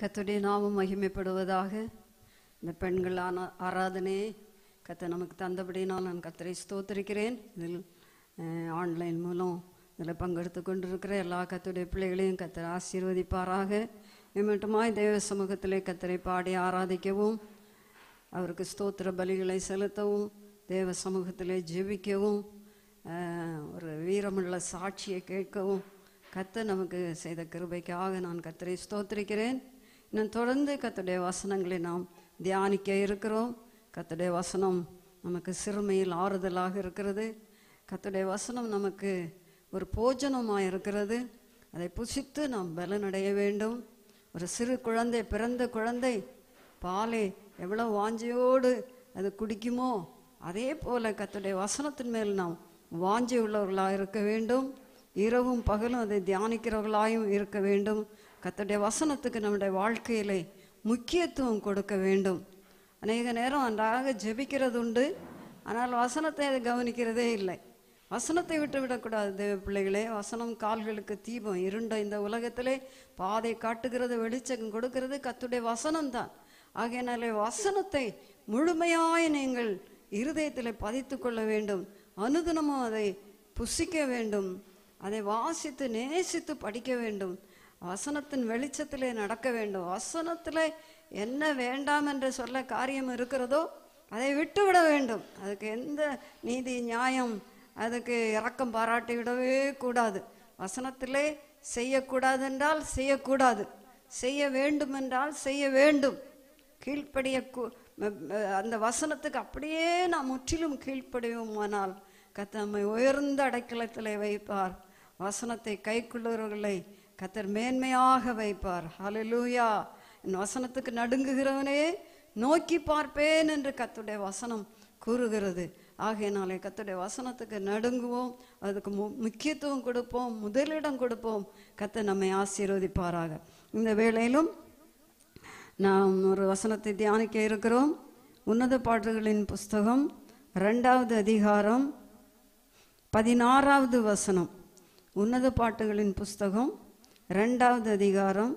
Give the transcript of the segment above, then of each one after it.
கத்துடைய நாமம் மகிமைப்படுவதாக இந்த பெண்கள் ஆனா ஆராதனையை கத்தை நமக்கு தந்தபடினால் நான் கத்தரை ஸ்தோத்திருக்கிறேன் இதில் ஆன்லைன் மூலம் இதில் பங்கெடுத்து கொண்டிருக்கிற எல்லா கத்துடைய பிள்ளைகளையும் கத்தரை ஆசீர்வதிப்பாராக மட்டுமாய் தேவ சமூகத்திலே கத்தரை பாடி ஆராதிக்கவும் அவருக்கு ஸ்தோத்திர பலிகளை செலுத்தவும் தேவ சமூகத்திலே ஜெபிக்கவும் ஒரு வீரமுள்ள சாட்சியை கேட்கவும் கத்தை நமக்கு செய்த கிருபைக்காக நான் கத்தரை ஸ்தோத்திரிக்கிறேன் இன்னும் தொடர்ந்து கத்துடைய வசனங்களை நாம் தியானிக்க இருக்கிறோம் கத்துடைய வசனம் நமக்கு சிறுமையில் ஆறுதலாக இருக்கிறது கத்துடைய வசனம் நமக்கு ஒரு போஜனமாக இருக்கிறது அதை புசித்து நாம் பலனடைய வேண்டும் ஒரு சிறு குழந்தை பிறந்த குழந்தை பாலை எவ்வளோ வாஞ்சியோடு அது குடிக்குமோ அதே போல் கத்துடைய வசனத்தின் மேல் நாம் வாஞ்சி உள்ளவர்களாக இருக்க வேண்டும் இரவும் பகலும் அதை தியானிக்கிறவர்களாயும் இருக்க வேண்டும் கத்தருடைய வசனத்துக்கு நம்முடைய வாழ்க்கையிலே முக்கியத்துவம் கொடுக்க வேண்டும் அநேக நேரம் அன்றாக ஜெபிக்கிறது உண்டு ஆனால் வசனத்தை அதை கவனிக்கிறதே இல்லை வசனத்தை விட்டு விடக்கூடாது தேவ பிள்ளைகளே வசனம் கால்களுக்கு தீபம் இருண்ட இந்த உலகத்திலே பாதை காட்டுகிறது வெளிச்சம் கொடுக்கிறது கத்துடைய வசனம்தான் ஆகையினாலே வசனத்தை முழுமையாய் நீங்கள் இருதயத்தில் பதித்து கொள்ள வேண்டும் அனுதினமும் அதை புசிக்க வேண்டும் அதை வாசித்து நேசித்து படிக்க வேண்டும் வசனத்தின் வெளிச்சத்திலே நடக்க வேண்டும் வசனத்தில் என்ன வேண்டாம் என்று சொல்ல காரியம் இருக்கிறதோ அதை விட்டுவிட வேண்டும் அதுக்கு எந்த நீதி நியாயம் அதுக்கு இறக்கம் பாராட்டி விடவே கூடாது வசனத்திலே செய்யக்கூடாது என்றால் செய்யக்கூடாது செய்ய வேண்டும் என்றால் செய்ய வேண்டும் கீழ்ப்படிய அந்த வசனத்துக்கு அப்படியே நாம் முற்றிலும் கீழ்ப்படிவோமானால் கத்தம்மை உயர்ந்த அடைக்கலத்தில் வைப்பார் வசனத்தை கைக்குள்ளவர்களை கத்தர் மேன்மையாக வைப்பார் ஹலலூயா என் வசனத்துக்கு நடுங்குகிறவனே நோக்கி பார்ப்பேன் என்று கத்துடைய வசனம் கூறுகிறது ஆகையினாலே கத்துடைய வசனத்துக்கு நடுங்குவோம் அதுக்கு மு முக்கியத்துவம் கொடுப்போம் முதலிடம் கொடுப்போம் கத்த நம்மை ஆசீர்வதிப்பாராக இந்த வேளையிலும் நாம் ஒரு வசனத்தை தியானிக்க இருக்கிறோம் உன்னத பாடல்களின் புஸ்தகம் ரெண்டாவது அதிகாரம் பதினாறாவது வசனம் உன்னத பாட்டுகளின் புஸ்தகம் ரெண்டாவது அதிகாரம்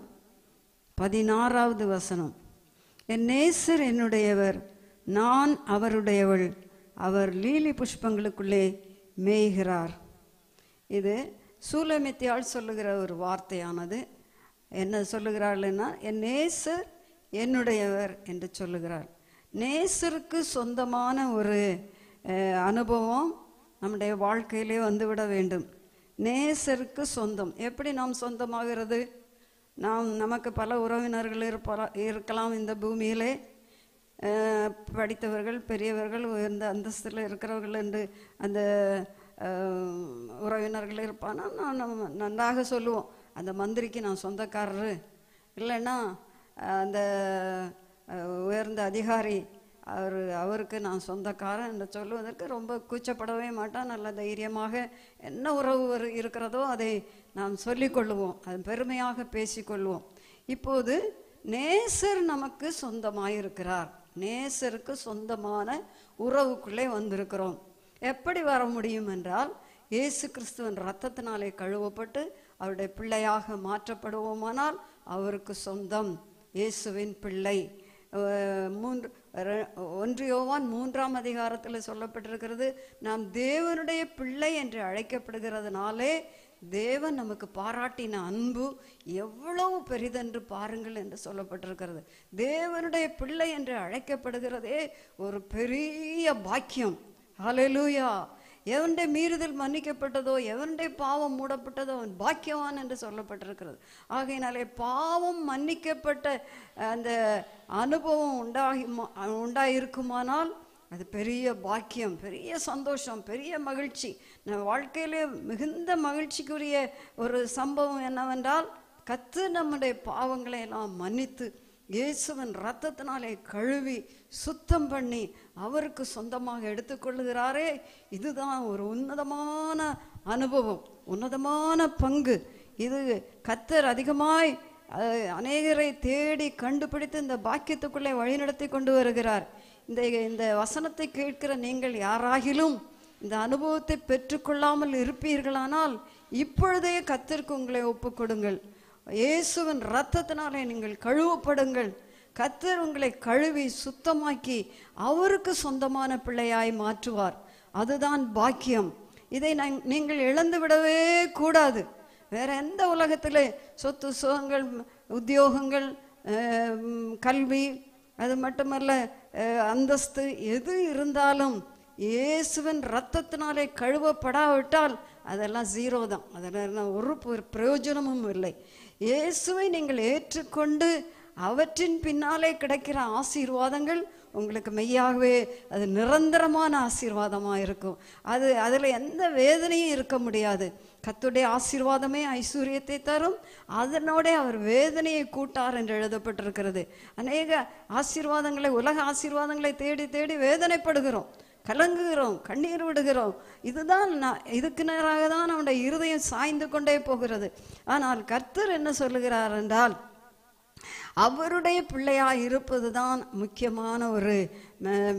பதினாறாவது வசனம் என் நேசர் என்னுடையவர் நான் அவருடையவள் அவர் லீலி புஷ்பங்களுக்குள்ளே மேய்கிறார் இது சூலமித்தியால் சொல்லுகிற ஒரு வார்த்தையானது என்ன சொல்லுகிறாள்னா என் நேசர் என்னுடையவர் என்று சொல்லுகிறார் நேசருக்கு சொந்தமான ஒரு அனுபவம் நம்முடைய வாழ்க்கையிலே வந்துவிட வேண்டும் நேசருக்கு சொந்தம் எப்படி நாம் சொந்தமாகிறது நாம் நமக்கு பல உறவினர்கள் இருப்பலாம் இருக்கலாம் இந்த பூமியிலே படித்தவர்கள் பெரியவர்கள் உயர்ந்த அந்தஸ்தில் இருக்கிறவர்கள் என்று அந்த உறவினர்கள் இருப்பானா நான் நம்ம நன்றாக சொல்லுவோம் அந்த மந்திரிக்கு நான் சொந்தக்காரரு இல்லைன்னா அந்த உயர்ந்த அதிகாரி அவர் அவருக்கு நான் சொந்தக்காரன் என்று சொல்லுவதற்கு ரொம்ப கூச்சப்படவே மாட்டான் நல்ல தைரியமாக என்ன உறவு இருக்கிறதோ அதை நாம் சொல்லிக்கொள்வோம் அது பெருமையாக பேசிக்கொள்வோம் இப்போது நேசர் நமக்கு சொந்தமாயிருக்கிறார் நேசருக்கு சொந்தமான உறவுக்குள்ளே வந்திருக்கிறோம் எப்படி வர முடியும் என்றால் இயேசு கிறிஸ்துவின் ரத்தத்தினாலே கழுவப்பட்டு அவருடைய பிள்ளையாக மாற்றப்படுவோமானால் அவருக்கு சொந்தம் இயேசுவின் பிள்ளை மூன்று ஒன்று யோவான் மூன்றாம் அதிகாரத்தில் சொல்லப்பட்டிருக்கிறது நாம் தேவனுடைய பிள்ளை என்று அழைக்கப்படுகிறதுனாலே தேவன் நமக்கு பாராட்டின அன்பு எவ்வளவு பெரிதென்று பாருங்கள் என்று சொல்லப்பட்டிருக்கிறது தேவனுடைய பிள்ளை என்று அழைக்கப்படுகிறதே ஒரு பெரிய பாக்கியம் ஹலெலூயா எவனுடைய மீறுதல் மன்னிக்கப்பட்டதோ எவனுடைய பாவம் மூடப்பட்டதோ அவன் பாக்கியவான் என்று சொல்லப்பட்டிருக்கிறது ஆகையினாலே பாவம் மன்னிக்கப்பட்ட அந்த அனுபவம் உண்டாகி உண்டாயிருக்குமானால் அது பெரிய பாக்கியம் பெரிய சந்தோஷம் பெரிய மகிழ்ச்சி நம் வாழ்க்கையிலே மிகுந்த மகிழ்ச்சிக்குரிய ஒரு சம்பவம் என்னவென்றால் கத்து நம்முடைய பாவங்களை எல்லாம் மன்னித்து இயேசுவின் ரத்தத்தினாலே கழுவி சுத்தம் பண்ணி அவருக்கு சொந்தமாக எடுத்துக்கொள்ளுகிறாரே இதுதான் ஒரு உன்னதமான அனுபவம் உன்னதமான பங்கு இது கத்தர் அதிகமாய் அநேகரை தேடி கண்டுபிடித்து இந்த பாக்கியத்துக்குள்ளே வழிநடத்தி கொண்டு வருகிறார் இந்த இந்த வசனத்தை கேட்கிற நீங்கள் யாராகிலும் இந்த அனுபவத்தை பெற்றுக்கொள்ளாமல் இருப்பீர்களானால் இப்பொழுதே கத்திற்கு உங்களை ஒப்புக்கொடுங்கள் இயேசுவின் ரத்தத்தினாலே நீங்கள் கழுவப்படுங்கள் கத்தர் உங்களை கழுவி சுத்தமாக்கி அவருக்கு சொந்தமான பிள்ளையாய் மாற்றுவார் அதுதான் பாக்கியம் இதை நீங்கள் இழந்து விடவே கூடாது வேற எந்த உலகத்தில் சொத்து சுகங்கள் உத்தியோகங்கள் கல்வி அது மட்டுமல்ல அந்தஸ்து எது இருந்தாலும் இயேசுவின் ரத்தத்தினாலே கழுவப்படாவிட்டால் அதெல்லாம் ஜீரோ தான் அதெல்லாம் ஒரு பிரயோஜனமும் இல்லை இயேசுவை நீங்கள் ஏற்றுக்கொண்டு அவற்றின் பின்னாலே கிடைக்கிற ஆசீர்வாதங்கள் உங்களுக்கு மெய்யாகவே அது நிரந்தரமான ஆசீர்வாதமாக இருக்கும் அது அதில் எந்த வேதனையும் இருக்க முடியாது கத்துடைய ஆசீர்வாதமே ஐஸ்வர்யத்தை தரும் அதனோட அவர் வேதனையை கூட்டார் என்று எழுதப்பட்டிருக்கிறது அநேக ஆசீர்வாதங்களை உலக ஆசீர்வாதங்களை தேடி தேடி வேதனைப்படுகிறோம் கலங்குகிறோம் கண்ணீர் விடுகிறோம் இதுதான் நான் இதுக்கு நேராக தான் அவனுடைய இருதயம் சாய்ந்து கொண்டே போகிறது ஆனால் கர்த்தர் என்ன சொல்லுகிறார் என்றால் அவருடைய பிள்ளையாக இருப்பது தான் முக்கியமான ஒரு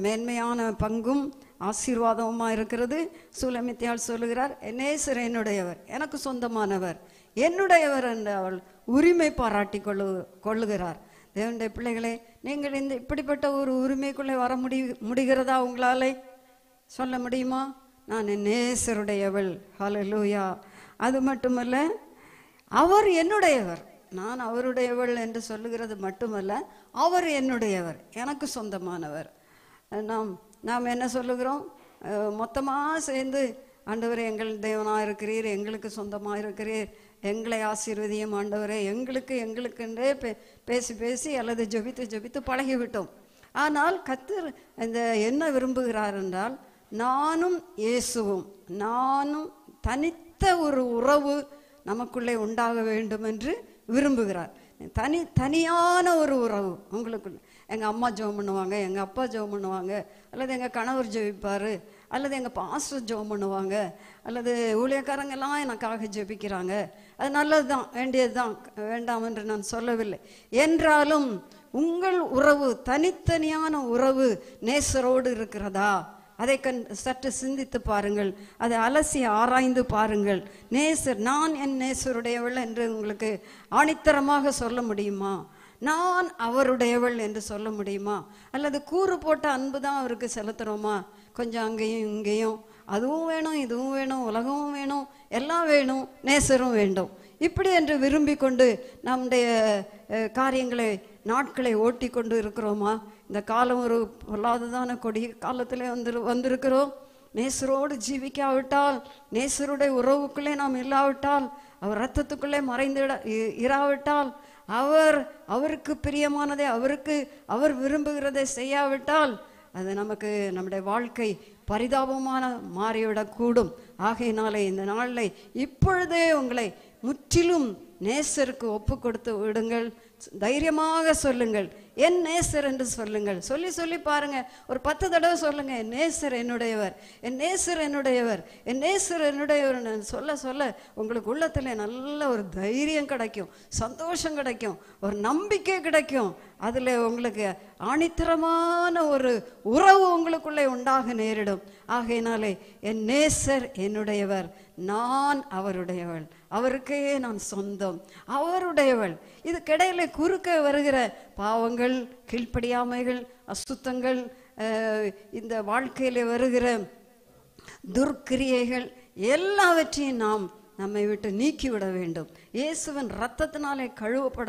மேன்மையான பங்கும் ஆசீர்வாதமாக இருக்கிறது சூலமித்தியால் சொல்லுகிறார் என்னேசர் என்னுடையவர் எனக்கு சொந்தமானவர் என்னுடையவர் என்று அவள் உரிமை பாராட்டி கொள்ளு கொள்ளுகிறார் தேவனுடைய பிள்ளைகளே நீங்கள் இந்த இப்படிப்பட்ட ஒரு உரிமைக்குள்ளே வர முடி முடிகிறதா உங்களாலே சொல்ல முடியுமா நான் நேசருடையவள் ஹலலூயா அது மட்டுமல்ல அவர் என்னுடையவர் நான் அவருடையவள் என்று சொல்லுகிறது மட்டுமல்ல அவர் என்னுடையவர் எனக்கு சொந்தமானவர் நாம் நாம் என்ன சொல்லுகிறோம் மொத்தமாக சேர்ந்து ஆண்டவர் எங்கள் தேவனாக இருக்கிறீர் எங்களுக்கு சொந்தமாக இருக்கிறீர் எங்களை ஆசீர்வதியும் ஆண்டவரே எங்களுக்கு எங்களுக்குன்றே பே பேசி பேசி அல்லது ஜபித்து ஜபித்து பழகிவிட்டோம் ஆனால் கத்தர் இந்த என்ன விரும்புகிறார் என்றால் நானும் இயேசுவும் நானும் தனித்த ஒரு உறவு நமக்குள்ளே உண்டாக வேண்டும் என்று விரும்புகிறார் தனி தனியான ஒரு உறவு உங்களுக்கு எங்கள் அம்மா ஜோம் பண்ணுவாங்க எங்கள் அப்பா ஜோம் பண்ணுவாங்க அல்லது எங்கள் கணவர் ஜெபிப்பார் அல்லது எங்கள் பாஸ்டர் ஜோம் பண்ணுவாங்க அல்லது ஊழியக்காரங்கெல்லாம் எனக்காக ஜெபிக்கிறாங்க அது நல்லது தான் வேண்டியது தான் வேண்டாம் என்று நான் சொல்லவில்லை என்றாலும் உங்கள் உறவு தனித்தனியான உறவு நேசரோடு இருக்கிறதா அதை கண் சற்று சிந்தித்து பாருங்கள் அதை அலசி ஆராய்ந்து பாருங்கள் நேசர் நான் என் நேசருடையவள் என்று உங்களுக்கு ஆணித்தரமாக சொல்ல முடியுமா நான் அவருடையவள் என்று சொல்ல முடியுமா அல்லது கூறு போட்ட அன்பு தான் அவருக்கு செலுத்துகிறோமா கொஞ்சம் அங்கேயும் இங்கேயும் அதுவும் வேணும் இதுவும் வேணும் உலகமும் வேணும் எல்லாம் வேணும் நேசரும் வேண்டும் இப்படி என்று விரும்பி கொண்டு நம்முடைய காரியங்களை நாட்களை ஓட்டி கொண்டு இருக்கிறோமா இந்த காலம் ஒரு பொல்லாததான கொடிய காலத்தில் வந்துரு வந்திருக்கிறோம் நேசரோடு ஜீவிக்காவிட்டால் நேசருடைய உறவுக்குள்ளே நாம் இல்லாவிட்டால் அவர் ரத்தத்துக்குள்ளே மறைந்துட இராவிட்டால் அவர் அவருக்கு பிரியமானதை அவருக்கு அவர் விரும்புகிறதை செய்யாவிட்டால் அது நமக்கு நம்முடைய வாழ்க்கை பரிதாபமான மாறிவிடக்கூடும் ஆகையினாலே இந்த நாளில் இப்பொழுதே உங்களை முற்றிலும் நேசருக்கு ஒப்பு கொடுத்து விடுங்கள் தைரியமாக சொல்லுங்கள் என் நேசர் என்று சொல்லுங்கள் சொல்லி சொல்லி பாருங்க ஒரு பத்து தடவை சொல்லுங்க என் நேசர் என்னுடையவர் என் நேசர் என்னுடையவர் என் நேசர் என்னுடையவர் நான் சொல்ல சொல்ல உங்களுக்கு உள்ளத்தில் நல்ல ஒரு தைரியம் கிடைக்கும் சந்தோஷம் கிடைக்கும் ஒரு நம்பிக்கை கிடைக்கும் அதில் உங்களுக்கு ஆணித்தரமான ஒரு உறவு உங்களுக்குள்ளே உண்டாக நேரிடும் ஆகையினாலே என் நேசர் என்னுடையவர் நான் அவருடையவள் அவருக்கே நான் சொந்தம் அவருடையவள் இது கிடையில குறுக்க வருகிற பாவங்கள் கீழ்ப்படியாமைகள் அசுத்தங்கள் இந்த வாழ்க்கையில் வருகிற துர்க்கிரியைகள் எல்லாவற்றையும் நாம் நம்மை விட்டு நீக்கிவிட வேண்டும் இயேசுவின் இரத்தத்தினாலே கழுவப்பட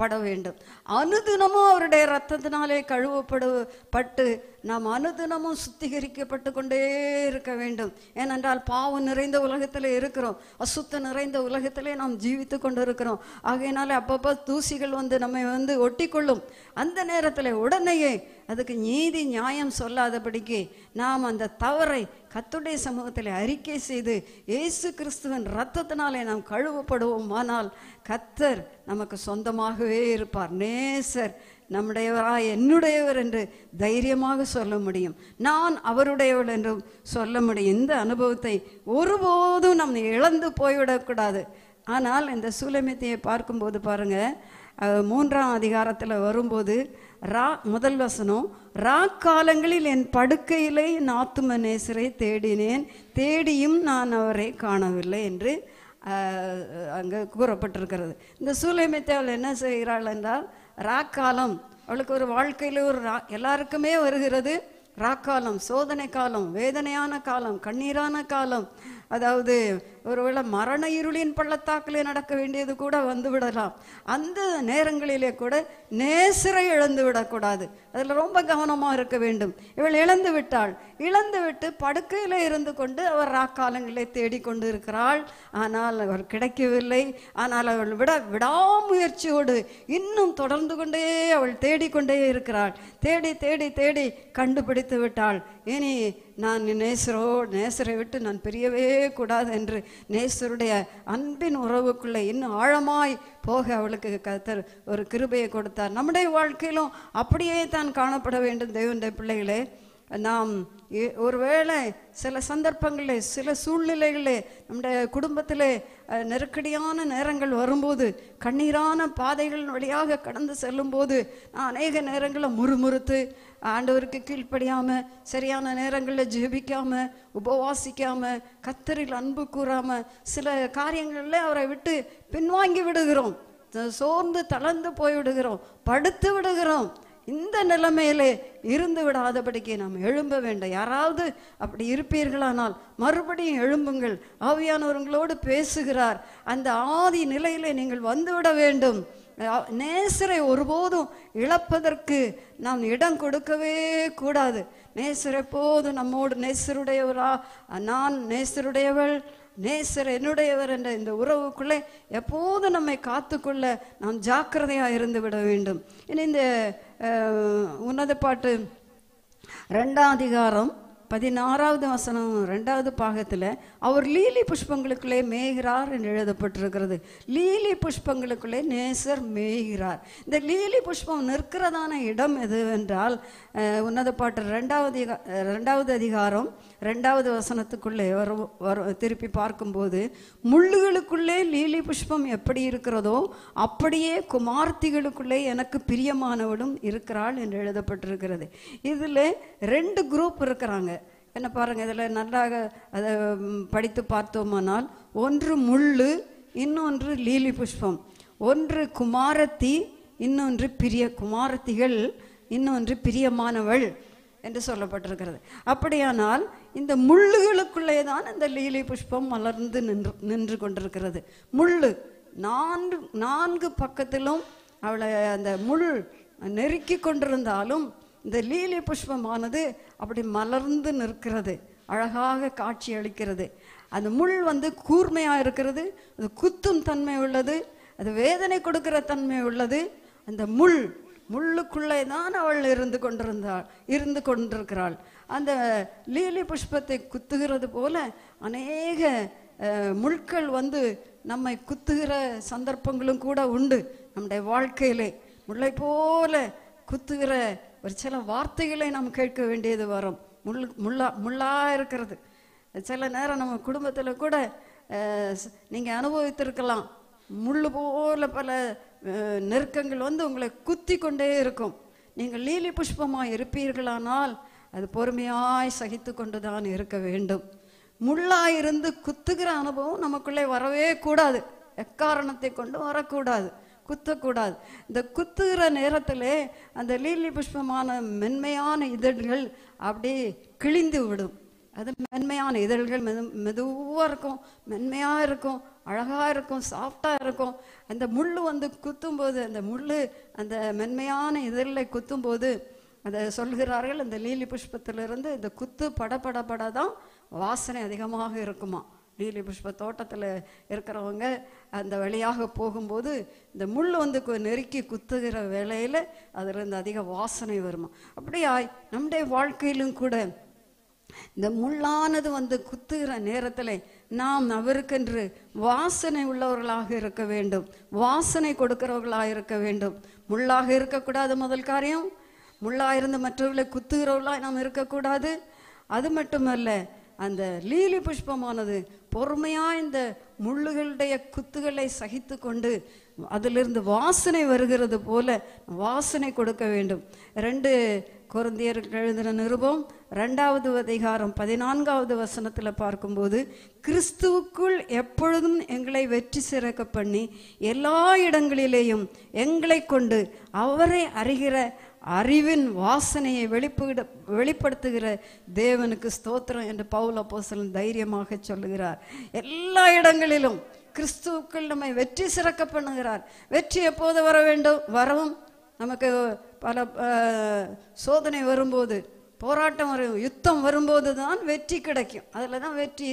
பட வேண்டும் அனுதினமும் அவருடைய இரத்தத்தினாலே கழுவப்படு பட்டு நாம் அனுதினமும் சுத்திகரிக்கப்பட்டு கொண்டே இருக்க வேண்டும் ஏனென்றால் பாவம் நிறைந்த உலகத்தில் இருக்கிறோம் அசுத்தம் நிறைந்த உலகத்திலே நாம் ஜீவித்து கொண்டு இருக்கிறோம் ஆகையினால அப்பப்போ தூசிகள் வந்து நம்மை வந்து ஒட்டிக்கொள்ளும் அந்த நேரத்தில் உடனேயே அதுக்கு நீதி நியாயம் சொல்லாதபடிக்கு நாம் அந்த தவறை கத்துடைய சமூகத்தில் அறிக்கை செய்து இயேசு கிறிஸ்துவின் இரத்தத்தினாலே நாம் கழுவப்படுவோம் ஆனால் கத்தர் நமக்கு சொந்தமாகவே இருப்பார் நேசர் நம்முடையவரா என்னுடையவர் என்று தைரியமாக சொல்ல முடியும் நான் அவருடையவள் என்றும் சொல்ல முடியும் இந்த அனுபவத்தை ஒருபோதும் நம் இழந்து போய்விடக்கூடாது ஆனால் இந்த சூலமித்தையை பார்க்கும்போது பாருங்கள் மூன்றாம் அதிகாரத்தில் வரும்போது ரா முதல் வசனம் ரா காலங்களில் என் படுக்கையிலே நாத்தும நேசரை தேடினேன் தேடியும் நான் அவரை காணவில்லை என்று அங்கே கூறப்பட்டிருக்கிறது இந்த சூலைமித்தாவில் என்ன செய்கிறாள் என்றால் ராக்காலம் அவளுக்கு ஒரு வாழ்க்கையில் ஒரு ரா எல்லாருக்குமே வருகிறது ராக்காலம் சோதனை காலம் வேதனையான காலம் கண்ணீரான காலம் அதாவது ஒருவேளை மரண இருளின் பள்ளத்தாக்கிலே நடக்க வேண்டியது கூட வந்துவிடலாம் அந்த நேரங்களிலே கூட நேசரை இழந்து விடக்கூடாது அதில் ரொம்ப கவனமாக இருக்க வேண்டும் இவள் இழந்து விட்டாள் இழந்து விட்டு படுக்கையில் இருந்து கொண்டு அவர் ராக்காலங்களை தேடிக்கொண்டு இருக்கிறாள் ஆனால் அவர் கிடைக்கவில்லை ஆனால் அவள் விட விடாமுயற்சியோடு இன்னும் தொடர்ந்து கொண்டே அவள் தேடிக்கொண்டே இருக்கிறாள் தேடி தேடி தேடி கண்டுபிடித்து விட்டாள் இனி நான் நேசரோ நேசரை விட்டு நான் பிரியவே கூடாது என்று நேசருடைய அன்பின் உறவுக்குள்ளே இன்னும் ஆழமாய் போக அவளுக்கு கத்தர் ஒரு கிருபையை கொடுத்தார் நம்முடைய வாழ்க்கையிலும் அப்படியே தான் காணப்பட வேண்டும் தெய்வந்த பிள்ளைகளே நாம் ஒருவேளை சில சந்தர்ப்பங்களில் சில சூழ்நிலைகளில் நம்முடைய குடும்பத்தில் நெருக்கடியான நேரங்கள் வரும்போது கண்ணீரான பாதைகள் வழியாக கடந்து செல்லும்போது நான் அநேக நேரங்களில் முறுமுறுத்து ஆண்டவருக்கு கீழ்ப்படியாமல் சரியான நேரங்களில் ஜெபிக்காமல் உபவாசிக்காமல் கத்தரில் அன்பு கூறாமல் சில காரியங்களில் அவரை விட்டு பின்வாங்கி விடுகிறோம் சோர்ந்து தளர்ந்து போய் விடுகிறோம் படுத்து விடுகிறோம் இந்த நிலைமையிலே இருந்து விடாதபடிக்கு நாம் எழும்ப வேண்டும் யாராவது அப்படி இருப்பீர்களானால் மறுபடியும் எழும்புங்கள் ஆவியானவர்களோடு பேசுகிறார் அந்த ஆதி நிலையிலே நீங்கள் வந்துவிட வேண்டும் நேசரை ஒருபோதும் இழப்பதற்கு நாம் இடம் கொடுக்கவே கூடாது நேசர் எப்போது நம்மோடு நேசருடையவரா நான் நேசருடையவள் நேசர் என்னுடையவர் என்ற இந்த உறவுக்குள்ளே எப்போதும் நம்மை காத்துக்கொள்ள நாம் ஜாக்கிரதையாக இருந்து விட வேண்டும் இனி இந்த உன்னத பாட்டு ரெண்டாம் அதிகாரம் பதினாறாவது வசனம் ரெண்டாவது பாகத்தில் அவர் லீலி புஷ்பங்களுக்குள்ளே மேய்கிறார் என்று எழுதப்பட்டிருக்கிறது லீலி புஷ்பங்களுக்குள்ளே நேசர் மேய்கிறார் இந்த லீலி புஷ்பம் நிற்கிறதான இடம் எதுவென்றால் உன்னத பாட்டு ரெண்டாவது ரெண்டாவது அதிகாரம் ரெண்டாவது வசனத்துக்குள்ளே வரும் வரும் திருப்பி பார்க்கும்போது முள்ளுகளுக்குள்ளே லீலி புஷ்பம் எப்படி இருக்கிறதோ அப்படியே குமார்த்திகளுக்குள்ளே எனக்கு பிரியமானவளும் இருக்கிறாள் என்று எழுதப்பட்டிருக்கிறது இதில் ரெண்டு குரூப் இருக்கிறாங்க என்ன பாருங்கள் இதில் நன்றாக அதை படித்து பார்த்தோமானால் ஒன்று முள் இன்னொன்று லீலி புஷ்பம் ஒன்று குமாரத்தி இன்னொன்று பிரிய குமாரத்திகள் இன்னொன்று பிரியமானவள் என்று சொல்லப்பட்டிருக்கிறது அப்படியானால் இந்த முள்ளுகளுக்குள்ளே தான் இந்த லீலி புஷ்பம் மலர்ந்து நின்று நின்று கொண்டிருக்கிறது முள் நான்கு நான்கு பக்கத்திலும் அவளை அந்த முள் நெருக்கி கொண்டிருந்தாலும் இந்த லீலி புஷ்பமானது அப்படி மலர்ந்து நிற்கிறது அழகாக காட்சி அளிக்கிறது அந்த முள் வந்து கூர்மையாக இருக்கிறது அது குத்தும் தன்மை உள்ளது அது வேதனை கொடுக்கிற தன்மை உள்ளது அந்த முள் முள்ளுக்குள்ளே தான் அவள் இருந்து கொண்டிருந்தாள் இருந்து கொண்டிருக்கிறாள் அந்த லீலி புஷ்பத்தை குத்துகிறது போல அநேக முள்கள் வந்து நம்மை குத்துகிற சந்தர்ப்பங்களும் கூட உண்டு நம்முடைய வாழ்க்கையிலே முல்லை போல குத்துகிற ஒரு சில வார்த்தைகளை நாம் கேட்க வேண்டியது வரும் முள் முள்ளா முள்ளாக இருக்கிறது சில நேரம் நம்ம குடும்பத்தில் கூட நீங்கள் அனுபவித்திருக்கலாம் முள் போல பல நெருக்கங்கள் வந்து உங்களை குத்தி கொண்டே இருக்கும் நீங்கள் லீலி புஷ்பமாக இருப்பீர்களானால் அது பொறுமையாய் சகித்து கொண்டு தான் இருக்க வேண்டும் முள்ளாக இருந்து குத்துகிற அனுபவம் நமக்குள்ளே வரவே கூடாது எக்காரணத்தை கொண்டு வரக்கூடாது குத்தக்கூடாது இந்த குத்துகிற நேரத்தில் அந்த லீலி புஷ்பமான மென்மையான இதழ்கள் அப்படியே கிழிந்து விடும் அது மென்மையான இதழ்கள் மெது மெதுவாக இருக்கும் மென்மையாக இருக்கும் அழகாக இருக்கும் சாஃப்டாக இருக்கும் அந்த முள் வந்து குத்தும்போது அந்த முள் அந்த மென்மையான இதழில் குத்தும்போது அதை சொல்கிறார்கள் அந்த லீலி புஷ்பத்திலிருந்து இந்த குத்து பட பட பட தான் வாசனை அதிகமாக இருக்குமா நீலி புஷ்ப தோட்டத்தில் இருக்கிறவங்க அந்த வழியாக போகும்போது இந்த முள் வந்து நெருக்கி குத்துகிற வேலையில் அதிலிருந்து அதிக வாசனை வருமா அப்படியா நம்முடைய வாழ்க்கையிலும் கூட இந்த முள்ளானது வந்து குத்துகிற நேரத்தில் நாம் அவருக்கென்று வாசனை உள்ளவர்களாக இருக்க வேண்டும் வாசனை கொடுக்கிறவர்களாக இருக்க வேண்டும் முள்ளாக இருக்கக்கூடாது முதல் காரியம் முள்ளாக இருந்து மற்றவர்களை குத்துகிறவர்களாக நாம் இருக்கக்கூடாது அது மட்டுமல்ல அந்த லீலி புஷ்பமானது பொறுமையாக இந்த முள்ளுகளுடைய குத்துகளை சகித்து கொண்டு அதிலிருந்து வாசனை வருகிறது போல வாசனை கொடுக்க வேண்டும் ரெண்டு குருந்தியர் எழுதின நிருபம் ரெண்டாவது அதிகாரம் பதினான்காவது வசனத்தில் பார்க்கும்போது கிறிஸ்துவுக்குள் எப்பொழுதும் எங்களை வெற்றி சிறக்க பண்ணி எல்லா இடங்களிலேயும் எங்களை கொண்டு அவரை அறிகிற அறிவின் வாசனையை வெளிப்பிட வெளிப்படுத்துகிற தேவனுக்கு ஸ்தோத்திரம் என்று பவுல அப்போசலன் தைரியமாக சொல்லுகிறார் எல்லா இடங்களிலும் கிறிஸ்துவுக்குள் நம்மை வெற்றி சிறக்க பண்ணுகிறார் வெற்றி எப்போது வர வேண்டும் வரவும் நமக்கு பல சோதனை வரும்போது போராட்டம் ஒரு யுத்தம் வரும்போது தான் வெற்றி கிடைக்கும் அதில் தான் வெற்றி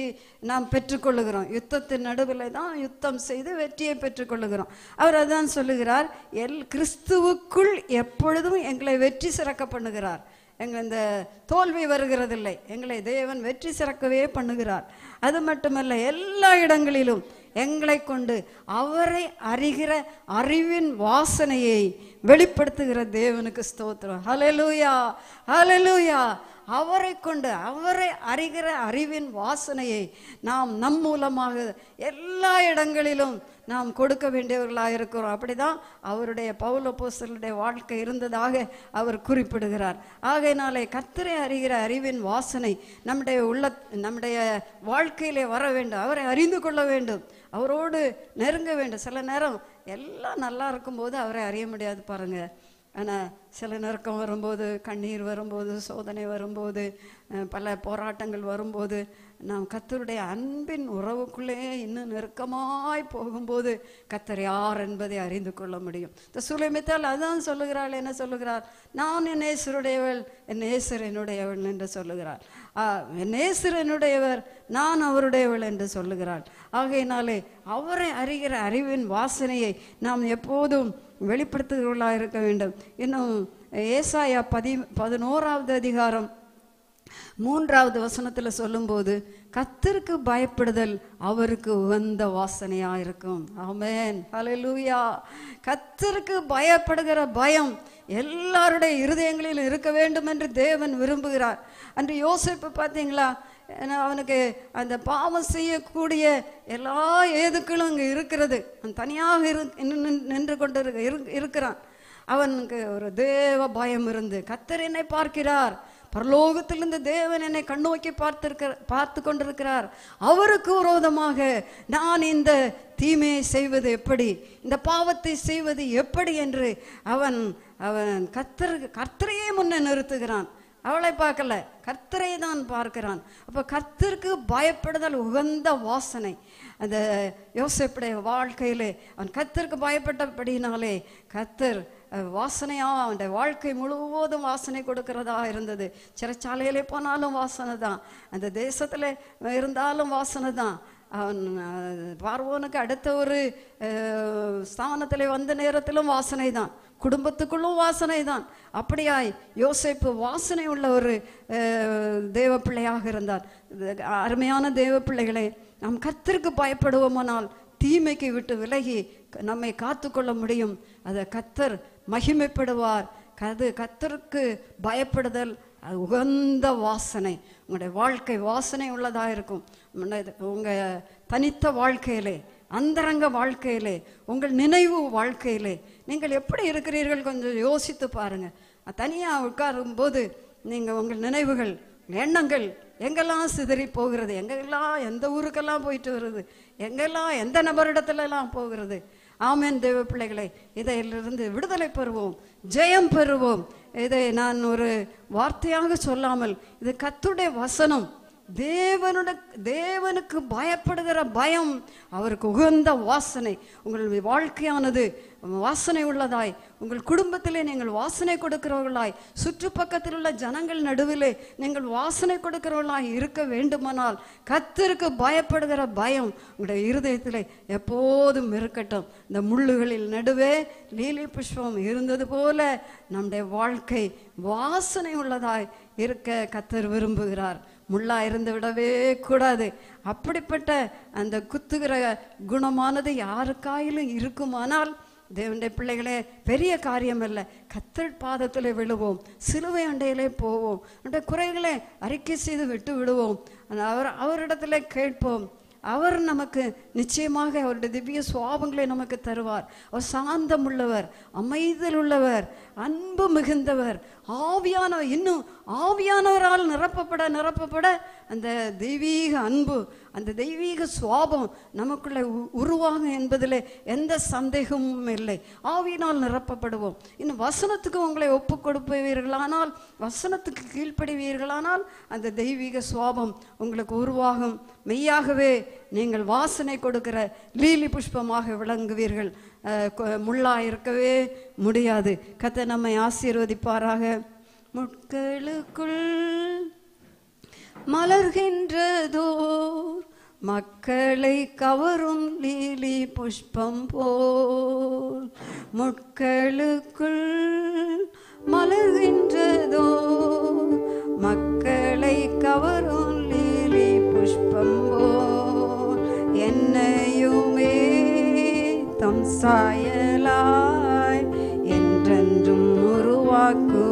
நாம் பெற்றுக்கொள்ளுகிறோம் யுத்தத்தின் நடுவில் தான் யுத்தம் செய்து வெற்றியை பெற்றுக்கொள்ளுகிறோம் அவர் அதான் சொல்லுகிறார் எல் கிறிஸ்துவுக்குள் எப்பொழுதும் எங்களை வெற்றி சிறக்க பண்ணுகிறார் எங்கள் இந்த தோல்வி வருகிறதில்லை எங்களை தேவன் வெற்றி சிறக்கவே பண்ணுகிறார் அது மட்டுமல்ல எல்லா இடங்களிலும் எங்களை கொண்டு அவரை அறிகிற அறிவின் வாசனையை வெளிப்படுத்துகிற தேவனுக்கு ஸ்தோத்திரம் ஹலலூயா ஹலலூயா அவரை கொண்டு அவரை அறிகிற அறிவின் வாசனையை நாம் நம் மூலமாக எல்லா இடங்களிலும் நாம் கொடுக்க வேண்டியவர்களாக இருக்கிறோம் அப்படி தான் அவருடைய பௌல வாழ்க்கை இருந்ததாக அவர் குறிப்பிடுகிறார் ஆகையினாலே கத்தரை அறிகிற அறிவின் வாசனை நம்முடைய உள்ள நம்முடைய வாழ்க்கையிலே வர வேண்டும் அவரை அறிந்து கொள்ள வேண்டும் அவரோடு நெருங்க வேண்டும் சில நேரம் எல்லாம் நல்லா இருக்கும்போது அவரை அறிய முடியாது பாருங்கள் ஆனால் சில நெருக்கம் வரும்போது கண்ணீர் வரும்போது சோதனை வரும்போது பல போராட்டங்கள் வரும்போது நாம் கத்தருடைய அன்பின் உறவுக்குள்ளேயே இன்னும் நெருக்கமாய் போகும்போது கத்தர் யார் என்பதை அறிந்து கொள்ள முடியும் இந்த சுலைமித்தால் அதுதான் சொல்லுகிறாள் என்ன சொல்லுகிறார் நான் என் நேசருடையவள் என் நேசர் என்னுடையவள் என்று சொல்லுகிறாள் என் நேசர் என்னுடையவர் நான் அவருடையவள் என்று சொல்லுகிறாள் ஆகையினாலே அவரை அறிகிற அறிவின் வாசனையை நாம் எப்போதும் வெளிப்படுத்துகிறவர்களாக இருக்க வேண்டும் இன்னும் ஏசாயா பதி பதினோராவது அதிகாரம் மூன்றாவது வசனத்தில் சொல்லும்போது கத்திற்கு பயப்படுதல் அவருக்கு உகந்த வாசனையாக இருக்கும் ஆமேன் லூயா கத்திற்கு பயப்படுகிற பயம் எல்லாருடைய இருதயங்களிலும் இருக்க வேண்டும் என்று தேவன் விரும்புகிறார் அன்று யோசிப்பு பார்த்தீங்களா ஏன்னா அவனுக்கு அந்த பாவம் செய்யக்கூடிய எல்லா ஏதுக்களும் அங்கே இருக்கிறது அவன் தனியாக இரு நின்று கொண்டு இருக்கிறான் அவனுக்கு ஒரு தேவ பயம் இருந்து கத்தர் என்னை பார்க்கிறார் பரலோகத்திலிருந்து தேவன் என்னை கண்ணோக்கி பார்த்திருக்கிற பார்த்து கொண்டிருக்கிறார் அவருக்கு விரோதமாக நான் இந்த தீமையை செய்வது எப்படி இந்த பாவத்தை செய்வது எப்படி என்று அவன் அவன் கத்தர் கர்த்தரையே முன்ன நிறுத்துகிறான் அவளை பார்க்கல கர்த்தரை தான் பார்க்கிறான் அப்போ கர்த்தருக்கு பயப்படுதல் உகந்த வாசனை அந்த யோசிப்புடைய வாழ்க்கையில் அவன் கர்த்தருக்கு பயப்பட்டபடினாலே கர்த்தர் வாசனையாக அவனுடைய வாழ்க்கை முழுவதும் வாசனை கொடுக்கிறதா இருந்தது சிறைச்சாலையிலே போனாலும் வாசனை தான் அந்த தேசத்தில் இருந்தாலும் வாசனை தான் அவன் பார்வோனுக்கு அடுத்த ஒரு ஸ்தானத்தில் வந்த நேரத்திலும் வாசனை தான் குடும்பத்துக்குள்ளும் வாசனை தான் அப்படியாய் யோசிப்பு வாசனை உள்ள ஒரு தேவ பிள்ளையாக இருந்தார் அருமையான தேவ பிள்ளைகளை நாம் கத்திற்கு பயப்படுவோமானால் தீமைக்கு விட்டு விலகி நம்மை காத்துக்கொள்ள முடியும் அதை கத்தர் மகிமைப்படுவார் கது கத்தருக்கு பயப்படுதல் அது உகந்த வாசனை உங்களுடைய வாழ்க்கை வாசனை உள்ளதாக இருக்கும் உங்கள் தனித்த வாழ்க்கையிலே அந்தரங்க வாழ்க்கையிலே உங்கள் நினைவு வாழ்க்கையிலே நீங்கள் எப்படி இருக்கிறீர்கள் கொஞ்சம் யோசித்து பாருங்கள் தனியாக போது நீங்கள் உங்கள் நினைவுகள் எண்ணங்கள் எங்கெல்லாம் சிதறி போகிறது எங்கெல்லாம் எந்த ஊருக்கெல்லாம் போயிட்டு வருது எங்கெல்லாம் எந்த நபரிடத்துலலாம் போகிறது ஆமேன் தேவ பிள்ளைகளை இதையிலிருந்து விடுதலை பெறுவோம் ஜெயம் பெறுவோம் இதை நான் ஒரு வார்த்தையாக சொல்லாமல் இது கத்துடைய வசனம் தேவனோட தேவனுக்கு பயப்படுகிற பயம் அவருக்கு உகந்த வாசனை உங்கள் வாழ்க்கையானது வாசனை உள்ளதாய் உங்கள் குடும்பத்திலே நீங்கள் வாசனை கொடுக்கிறவர்களாய் சுற்றுப்பக்கத்தில் உள்ள ஜனங்கள் நடுவிலே நீங்கள் வாசனை கொடுக்கிறவர்களாய் இருக்க வேண்டுமானால் கத்தருக்கு பயப்படுகிற பயம் உங்களுடைய இருதயத்தில் எப்போதும் இருக்கட்டும் இந்த முள்ளுகளில் நடுவே லீலி புஷ்பம் இருந்தது போல நம்முடைய வாழ்க்கை வாசனை உள்ளதாய் இருக்க கத்தர் விரும்புகிறார் முள்ளாக இருந்து விடவே கூடாது அப்படிப்பட்ட அந்த குத்துகிற குணமானது யாருக்காயிலும் இருக்குமானால் தேவனுடைய பிள்ளைகளே பெரிய காரியம் இல்லை கத்தல் பாதத்தில் விழுவோம் சிலுவை அண்டையிலே போவோம் குறைகளை அறிக்கை செய்து விட்டு விடுவோம் அந்த அவர் அவரிடத்துல கேட்போம் அவர் நமக்கு நிச்சயமாக அவருடைய திவ்ய சுவாபங்களை நமக்கு தருவார் அவர் சாந்தம் உள்ளவர் அமைதல் உள்ளவர் அன்பு மிகுந்தவர் ஆவியானவர் இன்னும் ஆவியானவரால் நிரப்பப்பட நிரப்பப்பட அந்த தெய்வீக அன்பு அந்த தெய்வீக சுவாபம் நமக்குள்ளே உருவாகும் என்பதில் எந்த சந்தேகமும் இல்லை ஆவியினால் நிரப்பப்படுவோம் இன்னும் வசனத்துக்கு உங்களை ஒப்பு கொடுப்பீர்களானால் வசனத்துக்கு கீழ்ப்படுவீர்களானால் அந்த தெய்வீக சுவாபம் உங்களுக்கு உருவாகும் மெய்யாகவே நீங்கள் வாசனை கொடுக்கிற லீலி புஷ்பமாக விளங்குவீர்கள் முள்ளா இருக்கவே முடியாது கத்தை நம்மை ஆசீர்வதிப்பாராக முட்களுக்குள் மலர்கின்றதோர் மக்களை கவரும் லீலி புஷ்பம் போல் முட்களுக்குள் மலர்கின்றதோ மக்களை கவரும் லீலி புஷ்பம் போல் என்னையுமே தம் சாயலாய் என்றென்றும் உருவாக்கும்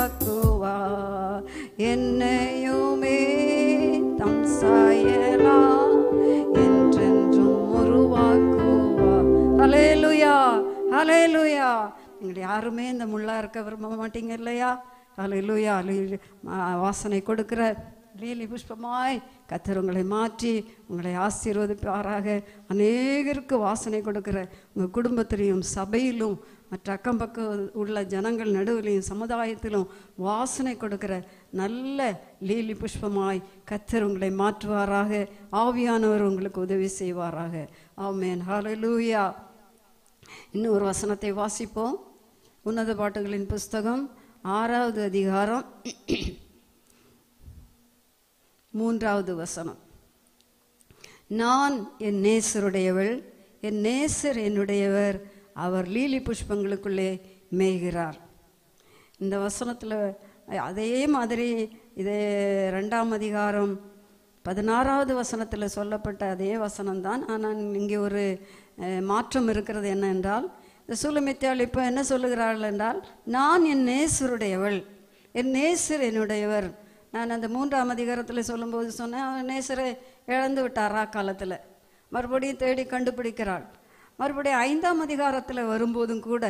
ஆக்குவார் என்னையுமே தம் சாயலாம் என்றென்றும் உருவாக்குவார் அலேலுயா அலேலுயா நீங்கள் யாருமே இந்த முள்ளா இருக்க விரும்ப மாட்டீங்க இல்லையா அலையிலுயா அலை வாசனை கொடுக்குற லீலி புஷ்பமாய் கத்தர் உங்களை மாற்றி உங்களை ஆசீர்வதிப்பாராக அநேகருக்கு வாசனை கொடுக்குற உங்கள் குடும்பத்திலையும் சபையிலும் மற்ற அக்கம் பக்கம் உள்ள ஜனங்கள் நடுவிலையும் சமுதாயத்திலும் வாசனை கொடுக்கிற நல்ல லீலி புஷ்பமாய் கத்தர் உங்களை மாற்றுவாராக ஆவியானவர் உங்களுக்கு உதவி செய்வாராக ஆமேன் ஹாலூயா இன்னும் ஒரு வசனத்தை வாசிப்போம் உன்னத பாட்டுகளின் புஸ்தகம் ஆறாவது அதிகாரம் மூன்றாவது வசனம் நான் என் நேசருடையவள் என் நேசர் என்னுடையவர் அவர் லீலி புஷ்பங்களுக்குள்ளே மேய்கிறார் இந்த வசனத்தில் அதே மாதிரி இது ரெண்டாம் அதிகாரம் பதினாறாவது வசனத்தில் சொல்லப்பட்ட அதே வசனம்தான் ஆனால் இங்கே ஒரு மாற்றம் இருக்கிறது என்ன என்றால் இந்த சூலமித்தியால் இப்போ என்ன சொல்லுகிறாள் என்றால் நான் என் நேசருடையவள் என் நேசர் என்னுடையவர் நான் அந்த மூன்றாம் அதிகாரத்தில் சொல்லும்போது சொன்னேன் நேசரை இழந்து விட்டாரா காலத்தில் மறுபடியும் தேடி கண்டுபிடிக்கிறாள் மறுபடியும் ஐந்தாம் அதிகாரத்தில் வரும்போதும் கூட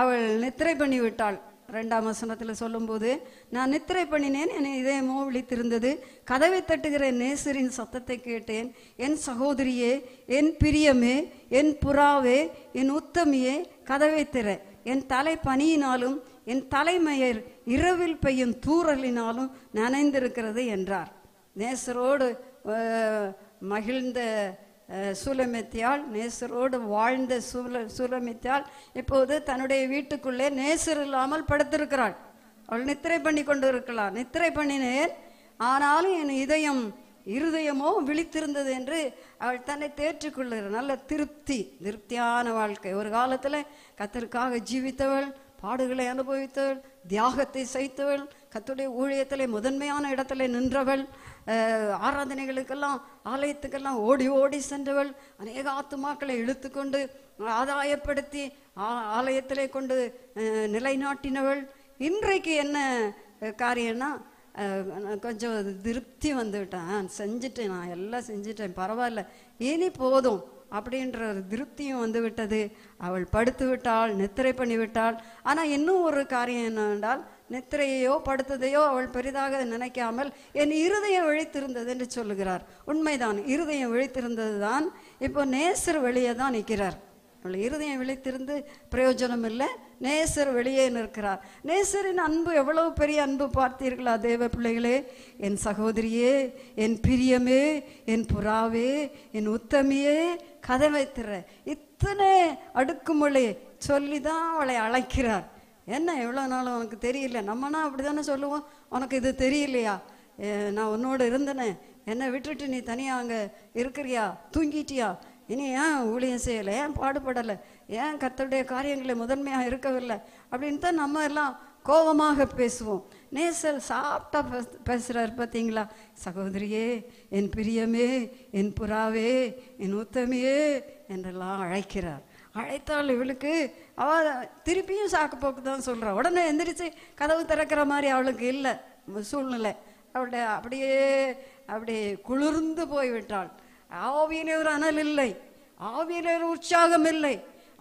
அவள் நித்திரை பண்ணி விட்டாள் ரெண்டாம் வசனத்தில் சொல்லும்போது நான் நித்திரை பண்ணினேன் என்னை இதயமோ விழித்திருந்தது கதவை தட்டுகிற நேசரின் சத்தத்தை கேட்டேன் என் சகோதரியே என் பிரியமே என் புறாவே என் உத்தமியே கதவை திற என் தலை பனியினாலும் என் தலைமையர் இரவில் பெய்யும் தூரலினாலும் நனைந்திருக்கிறது என்றார் நேசரோடு மகிழ்ந்த சூலமித்தியால் நேசரோடு வாழ்ந்த சூல சூலமித்தியால் இப்போது தன்னுடைய வீட்டுக்குள்ளே நேசர் இல்லாமல் படுத்திருக்கிறாள் அவள் நித்திரை பண்ணி கொண்டு இருக்கலாம் நித்திரை பண்ணினேன் ஆனாலும் என் இதயம் இருதயமோ விழித்திருந்தது என்று அவள் தன்னை தேற்றிக்கொள்ளுகிற நல்ல திருப்தி திருப்தியான வாழ்க்கை ஒரு காலத்தில் கத்தருக்காக ஜீவித்தவள் பாடுகளை அனுபவித்தவள் தியாகத்தை சைத்தவள் கத்துடைய ஊழியத்தில் முதன்மையான இடத்துல நின்றவள் ஆராதனைகளுக்கெல்லாம் ஆலயத்துக்கெல்லாம் ஓடி ஓடி சென்றவள் அநேக ஆத்துமாக்களை இழுத்துக்கொண்டு ஆதாயப்படுத்தி ஆலயத்திலே கொண்டு நிலைநாட்டினவள் இன்றைக்கு என்ன காரியம்னா கொஞ்சம் திருப்தி வந்துவிட்டேன் செஞ்சுட்டேன் நான் எல்லாம் செஞ்சுட்டேன் பரவாயில்ல இனி போதும் அப்படின்ற ஒரு திருப்தியும் வந்து விட்டது அவள் படுத்து விட்டாள் நித்திரை பண்ணிவிட்டாள் ஆனால் இன்னும் ஒரு காரியம் என்னவென்றால் நித்திரையையோ படுத்ததையோ அவள் பெரிதாக நினைக்காமல் என் இருதயம் விழித்திருந்தது என்று சொல்லுகிறார் உண்மைதான் இருதயம் விழித்திருந்தது தான் இப்போ நேசர் வெளியே தான் நிற்கிறார் அவள் இருதயம் விழித்திருந்து பிரயோஜனம் இல்லை நேசர் வெளியே நிற்கிறார் நேசரின் அன்பு எவ்வளவு பெரிய அன்பு பார்த்தீர்களா தேவ பிள்ளைகளே என் சகோதரியே என் பிரியமே என் புறாவே என் உத்தமியே கதை வைத்திர இத்தனை அடுக்குமொழி சொல்லி தான் அவளை அழைக்கிறார் என்ன எவ்வளோ நாளும் உனக்கு தெரியல நம்மனா அப்படி தானே சொல்லுவோம் உனக்கு இது தெரியலையா நான் உன்னோடு இருந்தேனே என்னை விட்டுட்டு நீ தனியாக அங்கே இருக்கிறியா தூங்கிட்டியா இனி ஏன் ஊழியம் செய்யலை ஏன் பாடுபடலை ஏன் கத்தருடைய காரியங்களை முதன்மையாக இருக்கவில்லை அப்படின்னு தான் நம்ம எல்லாம் கோபமாக பேசுவோம் நேசல் சாப்பிட்டா பேச பேசுகிறார் பார்த்தீங்களா சகோதரியே என் பிரியமே என் புறாவே என் உத்தமியே என்றெல்லாம் அழைக்கிறார் அழைத்தாள் இவளுக்கு அவள் திருப்பியும் சாக்கு போக்கு தான் சொல்கிறாள் உடனே எந்திரிச்சு கதவு திறக்கிற மாதிரி அவளுக்கு இல்லை சூழ்நிலை அவளுடைய அப்படியே அப்படி குளிர்ந்து போய்விட்டாள் ஆவியினர் ஒரு அனல் இல்லை ஆவியினர் ஒரு உற்சாகம் இல்லை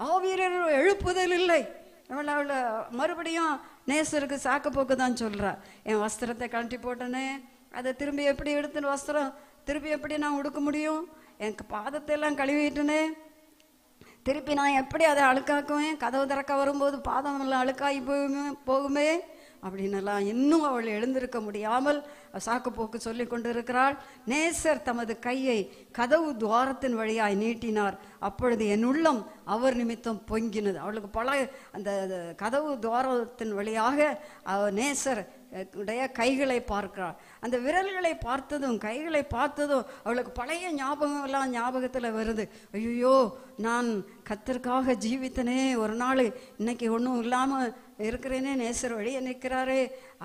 ஆவியினர் எழுப்புதல் இல்லை அவள் அவளை மறுபடியும் நேசருக்கு சாக்கு போக்கு தான் சொல்கிறா என் வஸ்திரத்தை கழட்டி போட்டனே அதை திரும்பி எப்படி எடுத்துன்னு வஸ்திரம் திருப்பி எப்படி நான் உடுக்க முடியும் எனக்கு பாதத்தை எல்லாம் கழுவிட்டேனே திருப்பி நான் எப்படி அதை அழுக்காக்குவேன் கதவு திறக்க வரும்போது பாதம் எல்லாம் அழுக்காகி போகுமே போகுமே அப்படின்னெல்லாம் இன்னும் அவள் எழுந்திருக்க முடியாமல் சாக்கு போக்கு சொல்லி கொண்டிருக்கிறாள் நேசர் தமது கையை கதவு துவாரத்தின் வழியாய் நீட்டினார் அப்பொழுது என் உள்ளம் அவர் நிமித்தம் பொங்கினது அவளுக்கு பல அந்த கதவு துவாரத்தின் வழியாக நேசர் உடைய கைகளை பார்க்கிறாள் அந்த விரல்களை பார்த்ததும் கைகளை பார்த்ததும் அவளுக்கு பழைய ஞாபகம் எல்லாம் ஞாபகத்தில் வருது ஐயோ நான் கத்திற்காக ஜீவித்தனே ஒரு நாள் இன்னைக்கு ஒன்றும் இல்லாமல் இருக்கிறேனே நேசர் வழியே நிற்கிறாரு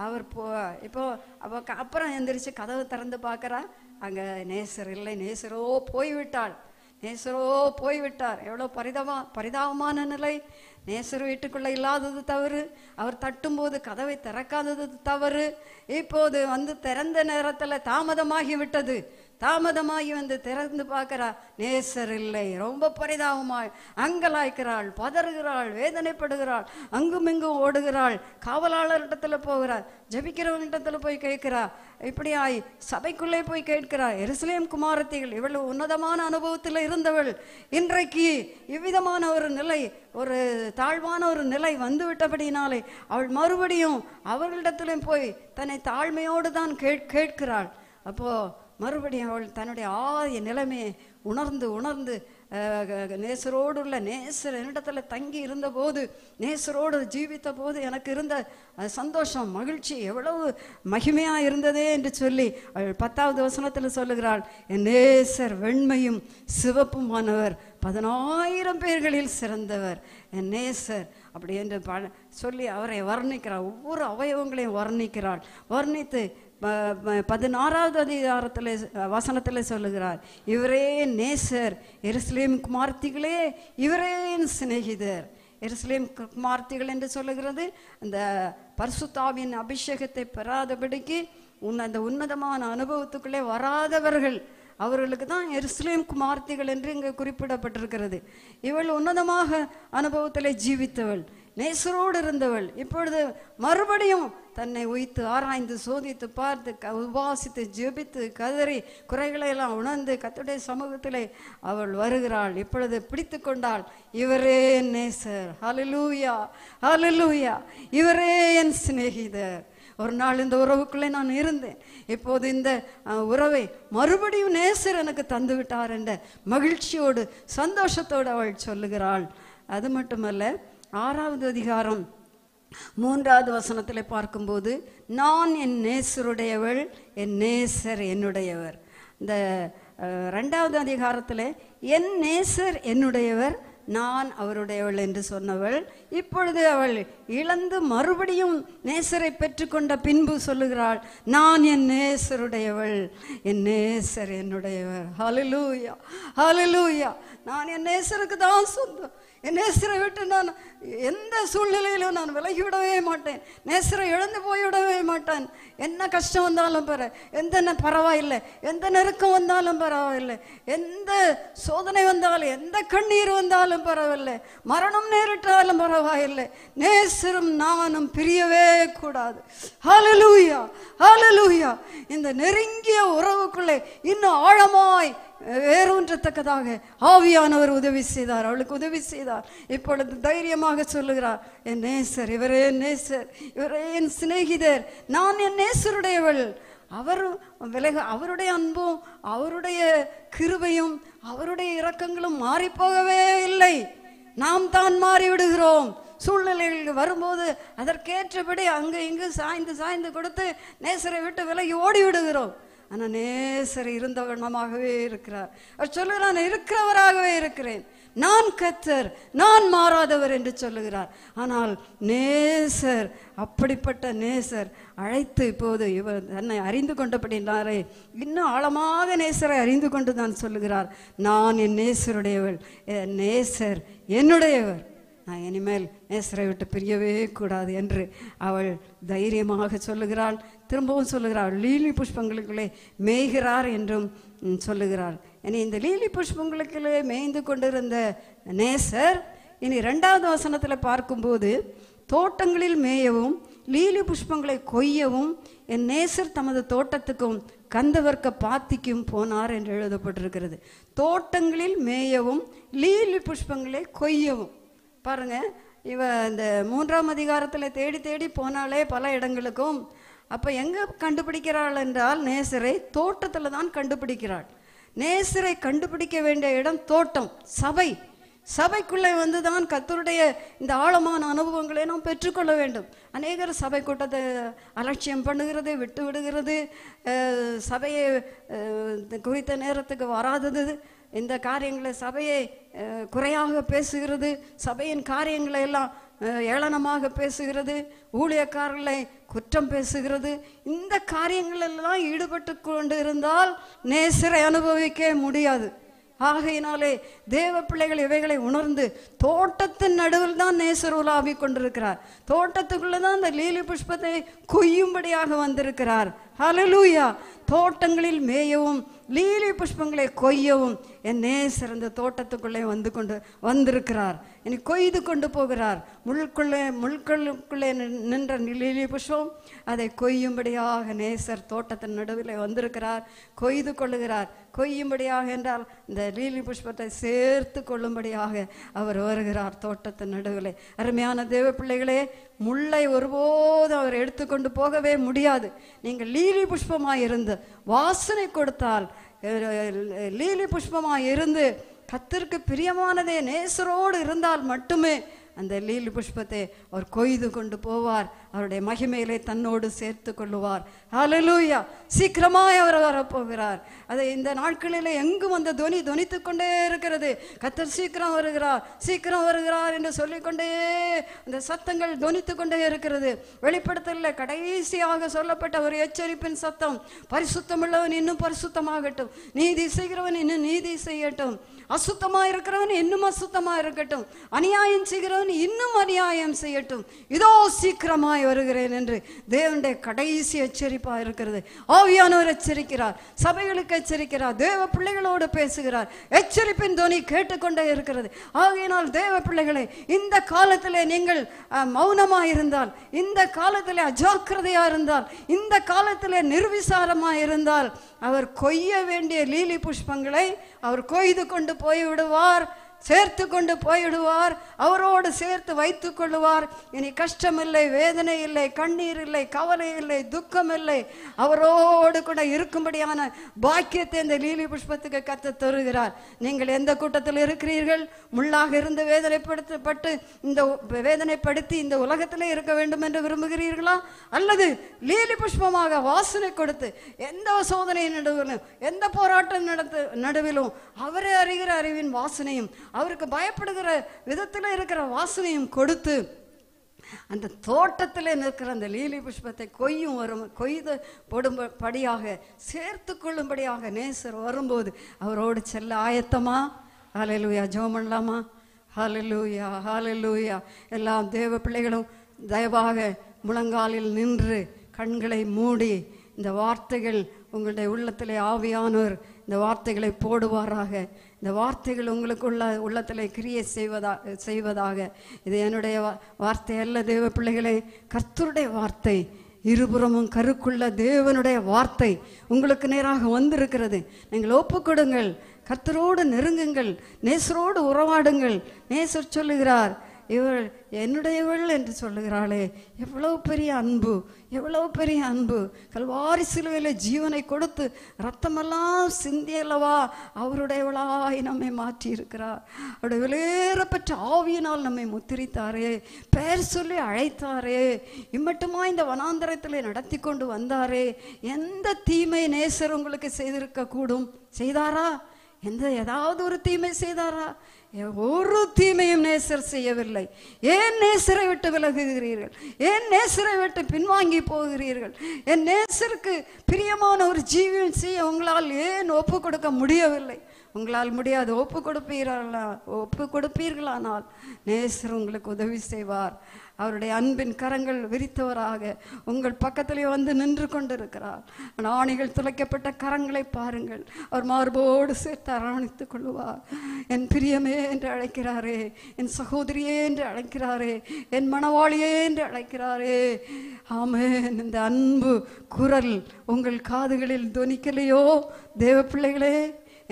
அவர் போ இப்போ அவ அப்புறம் எந்திரிச்சு கதவு திறந்து பார்க்குறா அங்கே நேசர் இல்லை நேசரோ போய்விட்டாள் நேசரோ போய்விட்டார் எவ்வளோ பரிதாபம் பரிதாபமான நிலை நேசர் வீட்டுக்குள்ளே இல்லாதது தவறு அவர் தட்டும்போது கதவை திறக்காதது தவறு இப்போது வந்து திறந்த நேரத்தில் தாமதமாகி விட்டது தாமதமாகி வந்து திறந்து பார்க்கிறா நேசர் இல்லை ரொம்ப பரிதாபமாய் அங்கலாய்க்கிறாள் பதறுகிறாள் வேதனைப்படுகிறாள் அங்குமிங்கும் ஓடுகிறாள் காவலாளர் இடத்துல போகிறாள் ஜபிக்கிறவங்க போய் கேட்கிறா இப்படி ஆய் சபைக்குள்ளே போய் கேட்கிறாள் எருசலேம் குமாரத்திகள் இவ்வளவு உன்னதமான அனுபவத்தில் இருந்தவள் இன்றைக்கு இவ்விதமான ஒரு நிலை ஒரு தாழ்வான ஒரு நிலை வந்துவிட்டபடினாலே அவள் மறுபடியும் அவர்களிடத்திலும் போய் தன்னை தாழ்மையோடு தான் கேட் கேட்கிறாள் அப்போது மறுபடியும் அவள் தன்னுடைய ஆதி நிலைமையை உணர்ந்து உணர்ந்து நேசரோடு உள்ள நேசர் என்னிடத்தில் தங்கி இருந்தபோது நேசரோடு ஜீவித்த போது எனக்கு இருந்த சந்தோஷம் மகிழ்ச்சி எவ்வளவு மகிமையாக இருந்ததே என்று சொல்லி அவள் பத்தாவது வசனத்தில் சொல்லுகிறாள் என் நேசர் வெண்மையும் சிவப்புமானவர் பதினாயிரம் பேர்களில் சிறந்தவர் என் நேசர் அப்படி என்று சொல்லி அவரை வர்ணிக்கிறாள் ஒவ்வொரு அவயவங்களையும் வர்ணிக்கிறாள் வர்ணித்து பதினாறாவது அதிகாரத்தில் வசனத்தில் சொல்லுகிறார் இவரே நேசர் எருசலேம் குமார்த்திகளே இவரே சிநேகிதர் எருசலேம் குமார்த்திகள் என்று சொல்லுகிறது அந்த பர்சுத்தாவின் அபிஷேகத்தை பெறாதபடிக்கு உன் அந்த உன்னதமான அனுபவத்துக்குள்ளே வராதவர்கள் அவர்களுக்கு தான் எருசலேம் குமார்த்திகள் என்று இங்கே குறிப்பிடப்பட்டிருக்கிறது இவள் உன்னதமாக அனுபவத்தில் ஜீவித்தவள் நேசரோடு இருந்தவள் இப்பொழுது மறுபடியும் தன்னை உயித்து ஆராய்ந்து சோதித்து பார்த்து க உபாசித்து ஜெபித்து கதறி குறைகளை எல்லாம் உணர்ந்து கத்துடைய சமூகத்திலே அவள் வருகிறாள் இப்பொழுது பிடித்து கொண்டாள் இவரே நேசர் ஹலலூயா ஹலலூயா இவரே என் சிநேகிதர் ஒரு நாள் இந்த உறவுக்குள்ளே நான் இருந்தேன் இப்போது இந்த உறவை மறுபடியும் நேசர் எனக்கு தந்து விட்டார் என்ற மகிழ்ச்சியோடு சந்தோஷத்தோடு அவள் சொல்லுகிறாள் அது மட்டுமல்ல ஆறாவது அதிகாரம் மூன்றாவது வசனத்தில் பார்க்கும்போது நான் என் நேசருடையவள் என் நேசர் என்னுடையவர் இந்த ரெண்டாவது அதிகாரத்தில் என் நேசர் என்னுடையவர் நான் அவருடையவள் என்று சொன்னவள் இப்பொழுது அவள் இழந்து மறுபடியும் நேசரை பெற்றுக்கொண்ட பின்பு சொல்லுகிறாள் நான் என் நேசருடையவள் என் நேசர் என்னுடையவர் ஹலலூயா ஹலலூயா நான் என் நேசருக்கு தான் சொந்தம் நேசரை விட்டு நான் எந்த சூழ்நிலையிலும் நான் விலகிவிடவே மாட்டேன் நேசரை இழந்து போய்விடவே மாட்டேன் என்ன கஷ்டம் வந்தாலும் பெற எந்த பரவாயில்லை எந்த நெருக்கம் வந்தாலும் பரவாயில்லை எந்த சோதனை வந்தாலும் எந்த கண்ணீர் வந்தாலும் பரவாயில்லை மரணம் நேரிட்டாலும் பரவாயில்லை நேசரும் நானும் பிரியவே கூடாது ஹலலூயா ஹலலூயா இந்த நெருங்கிய உறவுக்குள்ளே இன்னும் ஆழமாய் வேறொன்றத்தக்கதாக ஆவியானவர் உதவி செய்தார் அவளுக்கு உதவி செய்தார் இப்பொழுது தைரியமாக சொல்லுகிறார் என் நேசர் இவரே என் நேசர் இவரே என் சிநேகிதர் நான் என் நேசருடையவள் அவர் விலக அவருடைய அன்பும் அவருடைய கிருபையும் அவருடைய இரக்கங்களும் மாறிப்போகவே இல்லை நாம் தான் மாறிவிடுகிறோம் சூழ்நிலைகளுக்கு வரும்போது அதற்கேற்றபடி அங்கே இங்கு சாய்ந்து சாய்ந்து கொடுத்து நேசரை விட்டு விலகி ஓடி விடுகிறோம் ஆனால் நேசர் இருந்த வண்ணமாகவே இருக்கிறார் அவர் சொல்லுகிறார் நான் இருக்கிறவராகவே இருக்கிறேன் நான் கத்தர் நான் மாறாதவர் என்று சொல்லுகிறார் ஆனால் நேசர் அப்படிப்பட்ட நேசர் அழைத்து இப்போது இவர் தன்னை அறிந்து கொண்டபடினாரே இன்னும் ஆழமாக நேசரை அறிந்து கொண்டு தான் சொல்லுகிறார் நான் என் நேசருடையவள் நேசர் என்னுடையவர் நான் இனிமேல் நேசரை விட்டு பிரியவே கூடாது என்று அவள் தைரியமாக சொல்லுகிறாள் திரும்பவும் சொல்லுகிறார் லீலி புஷ்பங்களுக்குள்ளே மேய்கிறார் என்றும் சொல்லுகிறார் இனி இந்த லீலி புஷ்பங்களுக்குள்ளே மேய்ந்து கொண்டிருந்த நேசர் இனி ரெண்டாவது வசனத்தில் பார்க்கும்போது தோட்டங்களில் மேயவும் லீலி புஷ்பங்களை கொய்யவும் என் நேசர் தமது தோட்டத்துக்கும் கந்தவர்க்க பாத்திக்கும் போனார் என்று எழுதப்பட்டிருக்கிறது தோட்டங்களில் மேயவும் லீலி புஷ்பங்களை கொய்யவும் பாருங்கள் இவ இந்த மூன்றாம் அதிகாரத்தில் தேடி தேடி போனாலே பல இடங்களுக்கும் அப்போ எங்கே கண்டுபிடிக்கிறாள் என்றால் நேசரை தோட்டத்தில் தான் கண்டுபிடிக்கிறாள் நேசரை கண்டுபிடிக்க வேண்டிய இடம் தோட்டம் சபை சபைக்குள்ளே வந்து தான் கத்தருடைய இந்த ஆழமான அனுபவங்களை நாம் பெற்றுக்கொள்ள வேண்டும் அநேகர் சபை கூட்டத்தை அலட்சியம் பண்ணுகிறது விட்டு விடுகிறது சபையை குறித்த நேரத்துக்கு வராதது இந்த காரியங்களை சபையை குறையாக பேசுகிறது சபையின் காரியங்களை எல்லாம் ஏளனமாக பேசுகிறது ஊழியக்காரர்களை குற்றம் பேசுகிறது இந்த காரியங்களெல்லாம் ஈடுபட்டு கொண்டு இருந்தால் நேசரை அனுபவிக்க முடியாது ஆகையினாலே தேவ பிள்ளைகள் இவைகளை உணர்ந்து தோட்டத்தின் நடுவில் தான் நேசர் உலாவி கொண்டிருக்கிறார் தோட்டத்துக்குள்ளே தான் அந்த லீலி புஷ்பத்தை கொய்யும்படியாக வந்திருக்கிறார் ஹலலூயா தோட்டங்களில் மேயவும் லீலி புஷ்பங்களை கொய்யவும் என் நேசர் இந்த தோட்டத்துக்குள்ளே வந்து கொண்டு வந்திருக்கிறார் என்னை கொய்து கொண்டு போகிறார் முள்குள்ளே முள்களுக்குள்ளே நின்ற நிலையிலே புஷ்பம் அதை கொய்யும்படியாக நேசர் தோட்டத்தின் நடுவில் வந்திருக்கிறார் கொய்து கொள்ளுகிறார் கொய்யும்படியாக என்றால் இந்த லீலி புஷ்பத்தை சேர்த்து கொள்ளும்படியாக அவர் வருகிறார் தோட்டத்தின் நடுவில் அருமையான தேவ பிள்ளைகளே முல்லை ஒருபோதும் அவர் எடுத்துக்கொண்டு போகவே முடியாது நீங்கள் லீலி புஷ்பமாக இருந்து வாசனை கொடுத்தால் லீலி புஷ்பமாக இருந்து கத்திற்கு பிரியமானதே நேசரோடு இருந்தால் மட்டுமே அந்த லீல் புஷ்பத்தை அவர் கொய்து கொண்டு போவார் அவருடைய மகிமையிலே தன்னோடு சேர்த்து கொள்ளுவார் ஹலலூயா சீக்கிரமாய் அவர் வரப்போகிறார் அதை இந்த நாட்களில் எங்கும் அந்த துவனி துவனித்து கொண்டே இருக்கிறது கத்தர் சீக்கிரம் வருகிறார் சீக்கிரம் வருகிறார் என்று சொல்லிக்கொண்டே அந்த சத்தங்கள் துவனித்து கொண்டே இருக்கிறது வெளிப்படுத்தல கடைசியாக சொல்லப்பட்ட ஒரு எச்சரிப்பின் சத்தம் பரிசுத்தமுள்ளவன் இன்னும் பரிசுத்தமாகட்டும் நீதி செய்கிறவன் இன்னும் நீதி செய்யட்டும் அசுத்தமாக இருக்கிறவன் இன்னும் அசுத்தமாக இருக்கட்டும் அநியாயம் செய்கிறவன் இன்னும் அநியாயம் செய்யட்டும் இதோ சீக்கிரமாய் வருகிறேன் என்று தேவனுடைய கடைசி எச்சரிப்பாக இருக்கிறது ஆவியானவர் எச்சரிக்கிறார் சபைகளுக்கு எச்சரிக்கிறார் தேவ பிள்ளைகளோடு பேசுகிறார் எச்சரிப்பின் துணி கேட்டுக்கொண்டே இருக்கிறது ஆகையினால் தேவ பிள்ளைகளை இந்த காலத்தில் நீங்கள் மௌனமா இருந்தால் இந்த காலத்தில் அஜாக்கிரதையாக இருந்தால் இந்த காலத்தில் நிர்விசாரமா இருந்தால் அவர் கொய்ய வேண்டிய லீலி புஷ்பங்களை அவர் கொய்து கொண்டு போய் விடுவார் சேர்த்து கொண்டு போயிடுவார் அவரோடு சேர்த்து வைத்து கொள்ளுவார் இனி கஷ்டமில்லை வேதனை இல்லை கண்ணீர் இல்லை கவலை இல்லை துக்கம் இல்லை அவரோடு கூட இருக்கும்படியான பாக்கியத்தை இந்த லீலி புஷ்பத்துக்கு கத்த தருகிறார் நீங்கள் எந்த கூட்டத்தில் இருக்கிறீர்கள் முள்ளாக இருந்து வேதனைப்படுத்தப்பட்டு இந்த வேதனைப்படுத்தி இந்த உலகத்தில் இருக்க வேண்டும் என்று விரும்புகிறீர்களா அல்லது லீலி புஷ்பமாக வாசனை கொடுத்து எந்த சோதனையின் நடுவிலும் எந்த போராட்டம் நடத்து நடுவிலும் அவரே அறிகிற அறிவின் வாசனையும் அவருக்கு பயப்படுகிற விதத்தில் இருக்கிற வாசனையும் கொடுத்து அந்த தோட்டத்தில் நிற்கிற அந்த லீலி புஷ்பத்தை கொய்யும் வரும் கொய்து போடும் படியாக சேர்த்து கொள்ளும்படியாக நேசர் வரும்போது அவரோடு செல்ல ஆயத்தமா ஹாலலூயா ஜோமன்லாமா பண்ணலாமா ஹாலலூயா ஹாலலூயா எல்லா தேவ பிள்ளைகளும் தயவாக முழங்காலில் நின்று கண்களை மூடி இந்த வார்த்தைகள் உங்களுடைய உள்ளத்திலே ஆவியானோர் இந்த வார்த்தைகளை போடுவாராக இந்த வார்த்தைகள் உங்களுக்குள்ள உள்ளத்தில் கிரியை செய்வதா செய்வதாக இது என்னுடைய வார்த்தை அல்ல தேவ பிள்ளைகளே கர்த்தருடைய வார்த்தை இருபுறமும் கருக்குள்ள தேவனுடைய வார்த்தை உங்களுக்கு நேராக வந்திருக்கிறது நீங்கள் ஒப்புக்கொடுங்கள் கர்த்தரோடு நெருங்குங்கள் நேசரோடு உறவாடுங்கள் நேசர் சொல்லுகிறார் இவள் என்னுடையவள் என்று சொல்லுகிறாளே எவ்வளவு பெரிய அன்பு எவ்வளவு பெரிய அன்பு கல்வாரி சிலுவையில் ஜீவனை கொடுத்து ரத்தமெல்லாம் சிந்தியல்லவா அவருடையவளாய் நம்மை மாற்றி இருக்கிறார் அவருடைய வெளியேறப்பட்ட ஆவியினால் நம்மை முத்திரித்தாரே பெயர் சொல்லி அழைத்தாரே இம்மட்டுமா இந்த வனாந்தரத்தில் நடத்தி கொண்டு வந்தாரே எந்த தீமை நேசர் உங்களுக்கு செய்திருக்க கூடும் செய்தாரா எந்த ஏதாவது ஒரு தீமை செய்தாரா ஒரு தீமையும் நேசர் செய்யவில்லை ஏன் நேசரை விட்டு விலகுகிறீர்கள் ஏன் நேசரை விட்டு பின்வாங்கி போகிறீர்கள் என் நேசருக்கு பிரியமான ஒரு ஜீவியம் செய்ய உங்களால் ஏன் ஒப்பு கொடுக்க முடியவில்லை உங்களால் முடியாது ஒப்பு கொடுப்பீர்களா ஒப்பு கொடுப்பீர்களானால் நேசர் உங்களுக்கு உதவி செய்வார் அவருடைய அன்பின் கரங்கள் விரித்தவராக உங்கள் பக்கத்திலே வந்து நின்று கொண்டிருக்கிறார் ஆணைகள் துளைக்கப்பட்ட கரங்களை பாருங்கள் அவர் மார்போடு சேர்த்து அரவணைத்துக் கொள்வார் என் பிரியமே என்று அழைக்கிறாரே என் சகோதரியே என்று அழைக்கிறாரே என் மணவாளியே என்று அழைக்கிறாரே ஆமேன் இந்த அன்பு குரல் உங்கள் காதுகளில் துணிக்கலையோ தேவ பிள்ளைகளே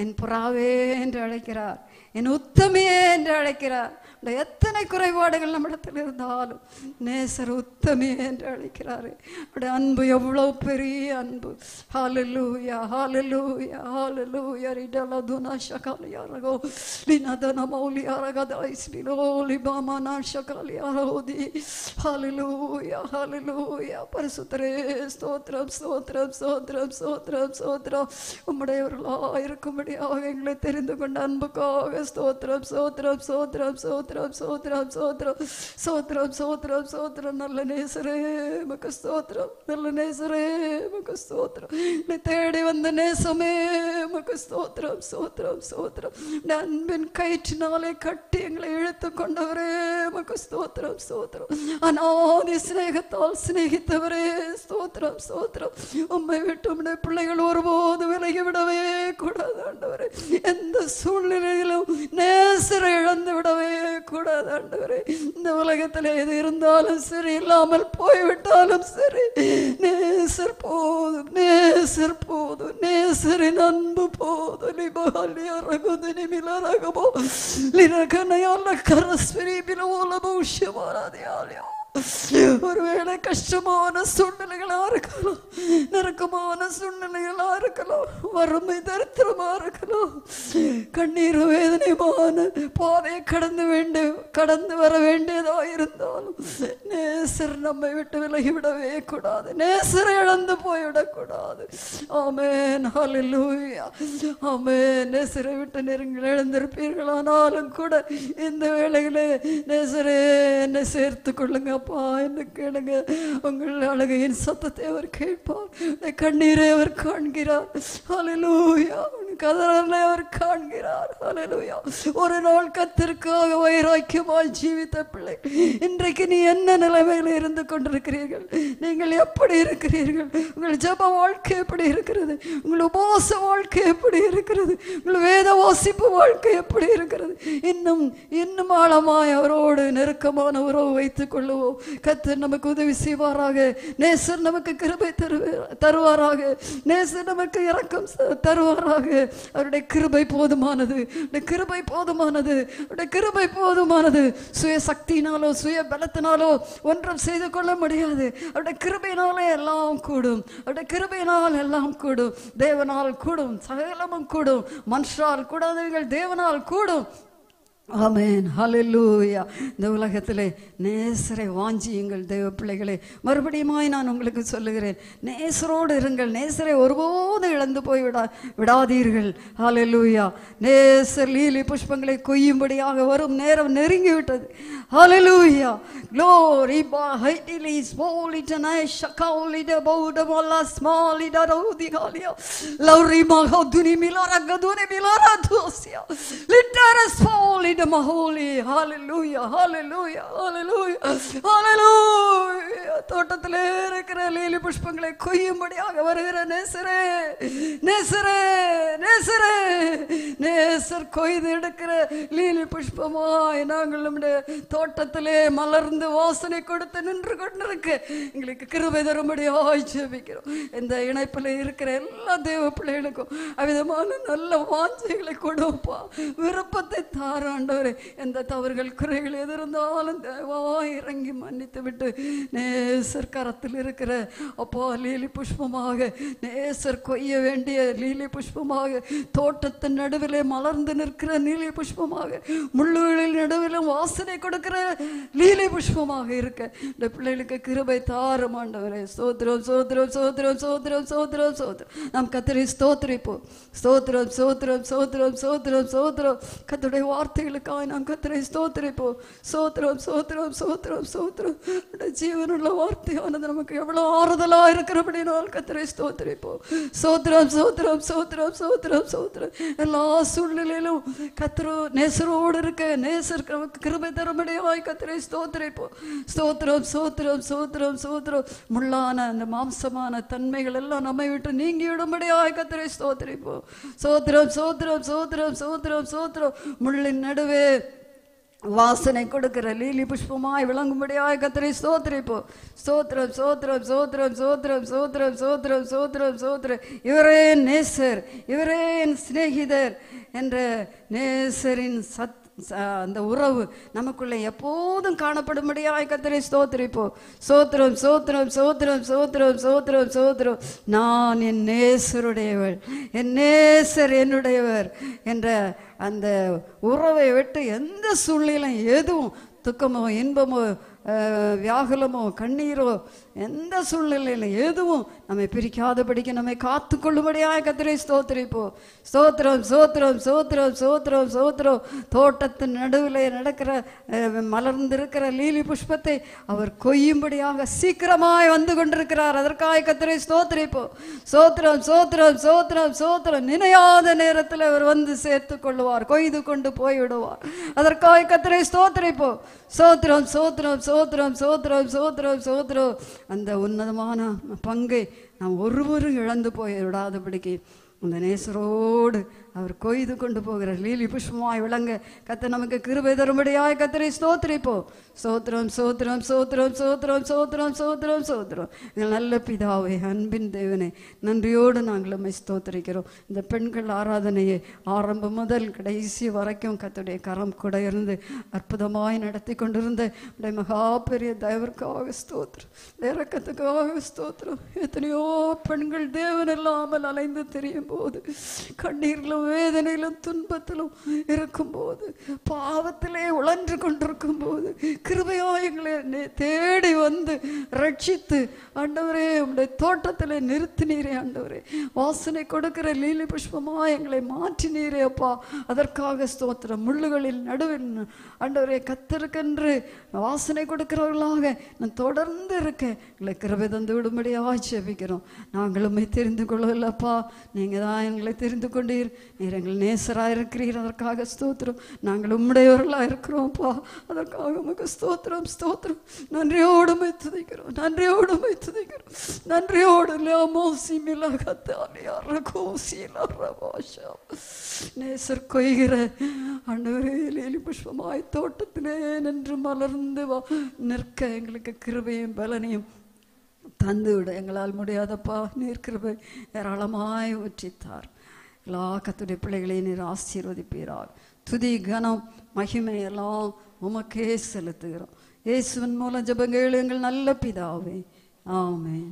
என் புறாவே என்று அழைக்கிறார் என் உத்தமே என்று அழைக்கிறார் இல்லை எத்தனை குறைபாடுகள் நம்மிடத்தில் இருந்தாலும் நேசர் உத்தமே என்று அழைக்கிறாரு அவருடைய அன்பு எவ்வளோ பெரிய அன்பு ஹாலலூயா ஹாலலூயா ஹாலலூயா ரிடல துனா ஷகாலியாரகோ லினதன மௌலியாரகதாய்ஸ்லிலோலி பாமானா ஷகாலியாரோதி ஹாலலூயா ஹாலலூயா பரிசுத்தரே ஸ்தோத்ரம் ஸ்தோத்ரம் ஸ்தோத்ரம் ஸ்தோத்ரம் ஸ்தோத்ரம் உம்முடையவர்களாக இருக்கும்படியாக எங்களை தெரிந்து கொண்ட அன்புக்காக ஸ்தோத்ரம் ஸ்தோத்ரம் ஸ்தோத்ரம் ஸ்தோத்ரம் சோத்ரம் சோத்ரம் சோத்ரம் சோத்ரம் சோத்ரம் சோத்ரம் நல்ல நேசரே மக்கு ஸ்தோத்ரம் நல்ல நேசரே மக்கு ஸ்தோத்ரம் நீ தேடி வந்த நேசமே மக்கு ஸ்தோத்ரம் சோத்ரம் சோத்ரம் அன்பின் கயிற்றினாலே கட்டி எங்களை இழுத்து கொண்டவரே மக்கு ஸ்தோத்ரம் சோத்ரம் அநாதி சிநேகத்தால் சிநேகித்தவரே ஸ்தோத்ரம் சோத்ரம் உண்மை விட்டு உடைய பிள்ளைகள் ஒருபோது விலகி விடவே கூடாது ஆண்டவரே எந்த சூழ்நிலையிலும் நேசரை இழந்து விடவே கூடாது ஆண்டவரே இந்த உலகத்தில் எது இருந்தாலும் சரி இல்லாமல் போய்விட்டாலும் சரி நேசர் போதும் நேசர் போதும் நேசரின் அன்பு போதும் நிபலி அரகுது நிமில ரகமோ நிரகனையால கரஸ்வரீபில ஓலபூஷ்யமாராதியாலியோ ஒருவேளை கஷ்டமான சூழ்நிலைகளாக இருக்கலாம் நெருக்கமான சூழ்நிலைகளாக இருக்கலாம் வறுமை தரித்திரமாக இருக்கலாம் கண்ணீர் வேதனைமான பாதையை கடந்து வேண்டு கடந்து வர வேண்டியதாக இருந்தாலும் நேசர் நம்மை விட்டு விலகிவிடவே கூடாது நேசரை இழந்து போய்விடக்கூடாது ஆமேன் ஹலிலூயா ஆமேன் நேசரை விட்டு நெருங்கி இழந்திருப்பீர்களானாலும் கூட இந்த வேளையிலே நேசரே என்னை சேர்த்து கொள்ளுங்க அப்பா என்று கேளுங்க உங்கள் அழகையின் சத்தத்தை அவர் கேட்பார் கண்ணீரை அவர் காண்கிறார் கதறலை அவர் காண்கிறார் ஒரு நாள் கத்திற்காக வைராக்கியமாய் ஜீவித்த பிள்ளை இன்றைக்கு நீ என்ன நிலைமையில் இருந்து கொண்டிருக்கிறீர்கள் நீங்கள் எப்படி இருக்கிறீர்கள் உங்கள் ஜப வாழ்க்கை எப்படி இருக்கிறது உங்கள் உபவாச வாழ்க்கை எப்படி இருக்கிறது உங்கள் வேத வாசிப்பு வாழ்க்கை எப்படி இருக்கிறது இன்னும் இன்னும் ஆழமாய் அவரோடு நெருக்கமான உறவு வைத்துக் கொள்ளுவோம் கத்தர் நமக்கு உதவி செய்வாராக நேசர் நமக்கு கிருபை தரு தருவாராக நேசர் நமக்கு இறக்கம் தருவாராக அவருடைய கிருபை போதுமானது கிருபை போதுமானது அவருடைய கிருபை போதுமானது சுய சக்தியினாலோ சுய பலத்தினாலோ ஒன்றும் செய்து கொள்ள முடியாது அவருடைய கிருபையினாலே எல்லாம் கூடும் அவருடைய கிருபையினால் எல்லாம் கூடும் தேவனால் கூடும் சகலமும் கூடும் மனுஷால் கூடாதவர்கள் தேவனால் கூடும் ஆமேன் ஹலெல்லூயா இந்த உலகத்தில் நேசரை வாஞ்சி எங்கள் தெய்வ பிள்ளைகளை மறுபடியுமாய் நான் உங்களுக்கு சொல்லுகிறேன் நேசரோடு இருங்கள் நேசரை ஒருபோதும் இழந்து போய் விடா விடாதீர்கள் ஹலெல்லூயா நேசர் லீலி புஷ்பங்களை கொய்யும்படியாக வரும் நேரம் நெருங்கிவிட்டது ஹலெல்லூயா க்ளோரி பா ஹைட்டிலி ஸ்மோலிட்டனை ஷகாலிட பௌடமல்லா ஸ்மாலிட ரவுதி காலியா லவ்ரி மகா துனி மிலாரா கதுனி மிலாரா தோசியா லிட்டர ஸ்மோலி freedom are holy. Hallelujah, hallelujah, hallelujah, hallelujah. தோட்டத்திலே இருக்கிற லீலி புஷ்பங்களை கொய்யும்படியாக வருகிற நேசரே நேசரே நேசரே நேசர் கொய்து எடுக்கிற லீலி புஷ்பமாய் நாங்கள் நம்முடைய தோட்டத்திலே மலர்ந்து வாசனை கொடுத்து நின்று கொண்டிருக்க எங்களுக்கு கிருபை தரும்படியாக ஜெபிக்கிறோம் இந்த இணைப்பில் இருக்கிற எல்லா தேவ பிள்ளைகளுக்கும் அவ்விதமான நல்ல வாஞ்சைகளை கொடுப்பா விருப்பத்தை தாராண்டு ஆண்டவரே எந்த தவறுகள் குறைகள் எது இருந்தாலும் இறங்கி மன்னித்து விட்டு நேசர் கரத்தில் இருக்கிற அப்பா லீலி புஷ்பமாக நேசர் கொய்ய வேண்டிய லீலி புஷ்பமாக தோட்டத்தின் நடுவிலே மலர்ந்து நிற்கிற லீலி புஷ்பமாக முள்ளுகளில் நடுவிலும் வாசனை கொடுக்கிற லீலி புஷ்பமாக இருக்க இந்த பிள்ளைகளுக்கு கிருபை தாரும் ஆண்டவரே சோத்திரம் சோத்திரம் சோத்ரம் சோத்ரம் சோத்திரம் சோத்திரம் நாம் கத்திரி போ ஸ்தோத்திரம் சோத்ரம் சோத்ரம் சோத்திரம் சோத்ரம் கத்துடைய வார்த்தைகளை எங்களுக்காக நான் கத்திரை ஸ்தோத்திரிப்போம் சோத்திரம் சோத்திரம் சோத்திரம் சோத்திரம் ஜீவனுள்ள வார்த்தையானது நமக்கு எவ்வளோ ஆறுதலாக இருக்கிறபடினால் கத்திரை ஸ்தோத்திரிப்போம் சோத்திரம் சோத்திரம் சோத்திரம் சோத்திரம் சோத்திரம் எல்லா சூழ்நிலையிலும் கத்திரோ நேசரோடு இருக்க நேசருக்கு கிருபை தரபடியாய் கத்திரை ஸ்தோத்திரிப்போம் ஸ்தோத்திரம் சோத்திரம் சோத்திரம் சோத்திரம் முள்ளான அந்த மாம்சமான தன்மைகள் எல்லாம் நம்மை விட்டு நீங்கிவிடும்படியாய் கத்திரை ஸ்தோத்திரிப்போம் சோத்திரம் சோத்திரம் சோத்திரம் சோத்திரம் சோத்திரம் முள்ளின் நடு இயேசுவே வாசனை கொடுக்கிற லீலி புஷ்பமாய் விளங்கும்படியாய் கத்திரை சோத்திரிப்போ சோத்திரம் சோத்ரம் சோத்ரம் சோத்ரம் சோத்ரம் சோத்ரம் சோத்ரம் சோத்ரம் இவரே நேசர் இவரே என் சிநேகிதர் என்ற நேசரின் சத் அந்த உறவு நமக்குள்ளே எப்போதும் முடியாய் கத்திரை ஸ்தோத்திரிப்போ சோத்ரம் சோத்ரம் சோத்திரம் சோத்ரம் சோத்ரம் சோத்ரம் நான் என் நேசருடையவள் என் நேசர் என்னுடையவர் என்ற அந்த உறவை விட்டு எந்த சூழ்நிலையும் எதுவும் துக்கமோ இன்பமோ வியாகுலமோ கண்ணீரோ எந்த சூழ்நிலையில் எதுவும் நம்மை பிரிக்காதபடிக்கு நம்மை காத்து கொள்ளும்படியாக கத்திரை ஸ்தோத்திரிப்போம் ஸ்தோத்திரம் சோத்திரம் சோத்திரம் சோத்திரம் சோத்திரம் தோட்டத்தின் நடுவில் நடக்கிற மலர்ந்திருக்கிற லீலி புஷ்பத்தை அவர் கொய்யும்படியாக சீக்கிரமாய் வந்து கொண்டிருக்கிறார் அதற்காக கத்திரை ஸ்தோத்திரிப்போம் சோத்திரம் சோத்திரம் சோத்திரம் சோத்திரம் நினையாத நேரத்தில் அவர் வந்து சேர்த்து கொள்ளுவார் கொய்து கொண்டு போய்விடுவார் அதற்காக கத்திரை ஸ்தோத்திரிப்போம் சோத்திரம் சோத்திரம் சோத்திரம் சோத்திரம் சோத்திரம் சோத்திரம் அந்த உன்னதமான பங்கை நாம் ஒருவரும் இழந்து போய் விடாதபடிக்கு அந்த நேசரோடு அவர் கொய்து கொண்டு போகிறார் லீலி புஷ்பமாய் விளங்க கத்த நமக்கு கிருபை தரும்படியாய் கத்தரை ஸ்தோத்திரிப்போ சோத்திரம் சோத்திரம் சோத்திரம் சோத்திரம் சோத்திரம் சோத்திரம் சோத்திரம் நல்ல பிதாவை அன்பின் தேவனை நன்றியோடு நாங்கள் உண்மை ஸ்தோத்திரிக்கிறோம் இந்த பெண்கள் ஆராதனையை ஆரம்பம் முதல் கடைசி வரைக்கும் கத்துடைய கரம் கூட இருந்து அற்புதமாய் நடத்தி கொண்டிருந்த உடைய மகா பெரிய தயவருக்காக ஸ்தோத்திரம் இறக்கத்துக்காக ஸ்தோத்திரம் எத்தனையோ பெண்கள் தேவன் இல்லாமல் அலைந்து தெரியும் போது கண்ணீர்ல வேதனையிலும் துன்பத்திலும் இருக்கும்போது பாவத்திலே உழன்று கொண்டிருக்கும் போது கிருபையோ எங்களை தேடி வந்து ரட்சித்து ஆண்டவரே உடைய தோட்டத்தில் நிறுத்தினீரே ஆண்டவரே வாசனை கொடுக்கிற லீலி புஷ்பமாக எங்களை மாற்றினீரே அப்பா அதற்காக ஸ்தோத்திரம் முள்ளுகளில் நடுவில் ஆண்டவரே கத்திருக்கென்று வாசனை கொடுக்கிறவர்களாக நான் தொடர்ந்து இருக்கேன் எங்களை கிருபை தந்து விடும்படியாக ஜெபிக்கிறோம் நாங்களுமே தெரிந்து கொள்ளவில்லப்பா நீங்கள் தான் எங்களை தெரிந்து கொண்டீர் நீர் எங்கள் நேசராக இருக்கிறீர் அதற்காக ஸ்தோத்திரம் நாங்கள் உம்முடையவர்களாக இருக்கிறோம்ப்பா அதற்காக உமக்கு ஸ்தோத்திரம் ஸ்தோத்திரம் நன்றியோடுமை துதிக்கிறோம் நன்றியோடுமை துதிக்கிறோம் நன்றியோடு லாமோசி வாஷா நேசர் கொய்கிற அண்டவரேலி புஷ்பமாய் தோட்டத்திலே நின்று மலர்ந்து வா நிற்க எங்களுக்கு கிருபையும் பலனையும் தந்துவிட எங்களால் முடியாதப்பா நீர் கிருபை ஏராளமாய் ஊற்றித்தார் எல்லா கத்துடைய பிள்ளைகளையும் நீர் ஆசீர்வதிப்பீராக துதி கனம் மகிமை எல்லாம் உமக்கே செலுத்துகிறோம் இயேசுவின் மூலம் ஜபங்கள் எங்கள் நல்ல பிதாவே ஆமேன்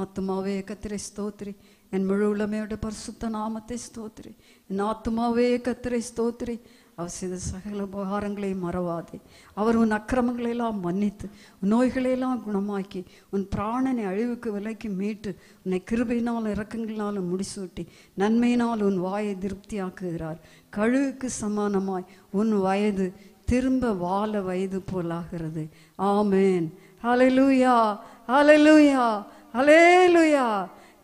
ஆத்துமாவே கத்திரை ஸ்தோத்ரி என் முழு உளமையோட பரிசுத்த நாமத்தை ஸ்தோத்ரி என் ஆத்துமாவே கத்திரை ஸ்தோத்ரி அவர் செய்த சகல உபகாரங்களையும் மறவாதே அவர் உன் அக்கிரமங்களையெல்லாம் மன்னித்து நோய்களையெல்லாம் குணமாக்கி உன் பிராணனை அழிவுக்கு விலைக்கு மீட்டு உன்னை கிருபையினால் இறக்கங்களாலும் முடிசூட்டி நன்மையினால் உன் வாயை திருப்தியாக்குகிறார் கழுவுக்கு சமானமாய் உன் வயது திரும்ப வாழ வயது போலாகிறது ஆமேன் அலலூயா அலலூயா அலேலுயா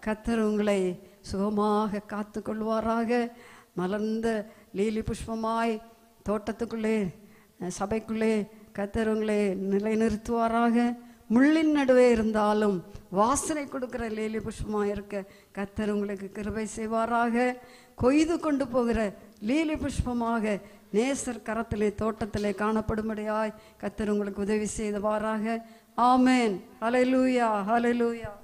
கத்தர் உங்களை சுகமாக காத்து கொள்வாராக மலர்ந்த லீலி புஷ்பமாய் தோட்டத்துக்குள்ளே சபைக்குள்ளே கத்தருங்களே நிலைநிறுத்துவாராக முள்ளின் நடுவே இருந்தாலும் வாசனை கொடுக்குற லீலி புஷ்பமாக இருக்க கத்தர் உங்களுக்கு கிருபை செய்வாராக கொய்து கொண்டு போகிற லீலி புஷ்பமாக நேசர் கரத்திலே தோட்டத்திலே காணப்படும்படியாய் கத்தர் உங்களுக்கு உதவி செய்தவாறாக ஆமேன் ஹலலூயா ஹலலூயா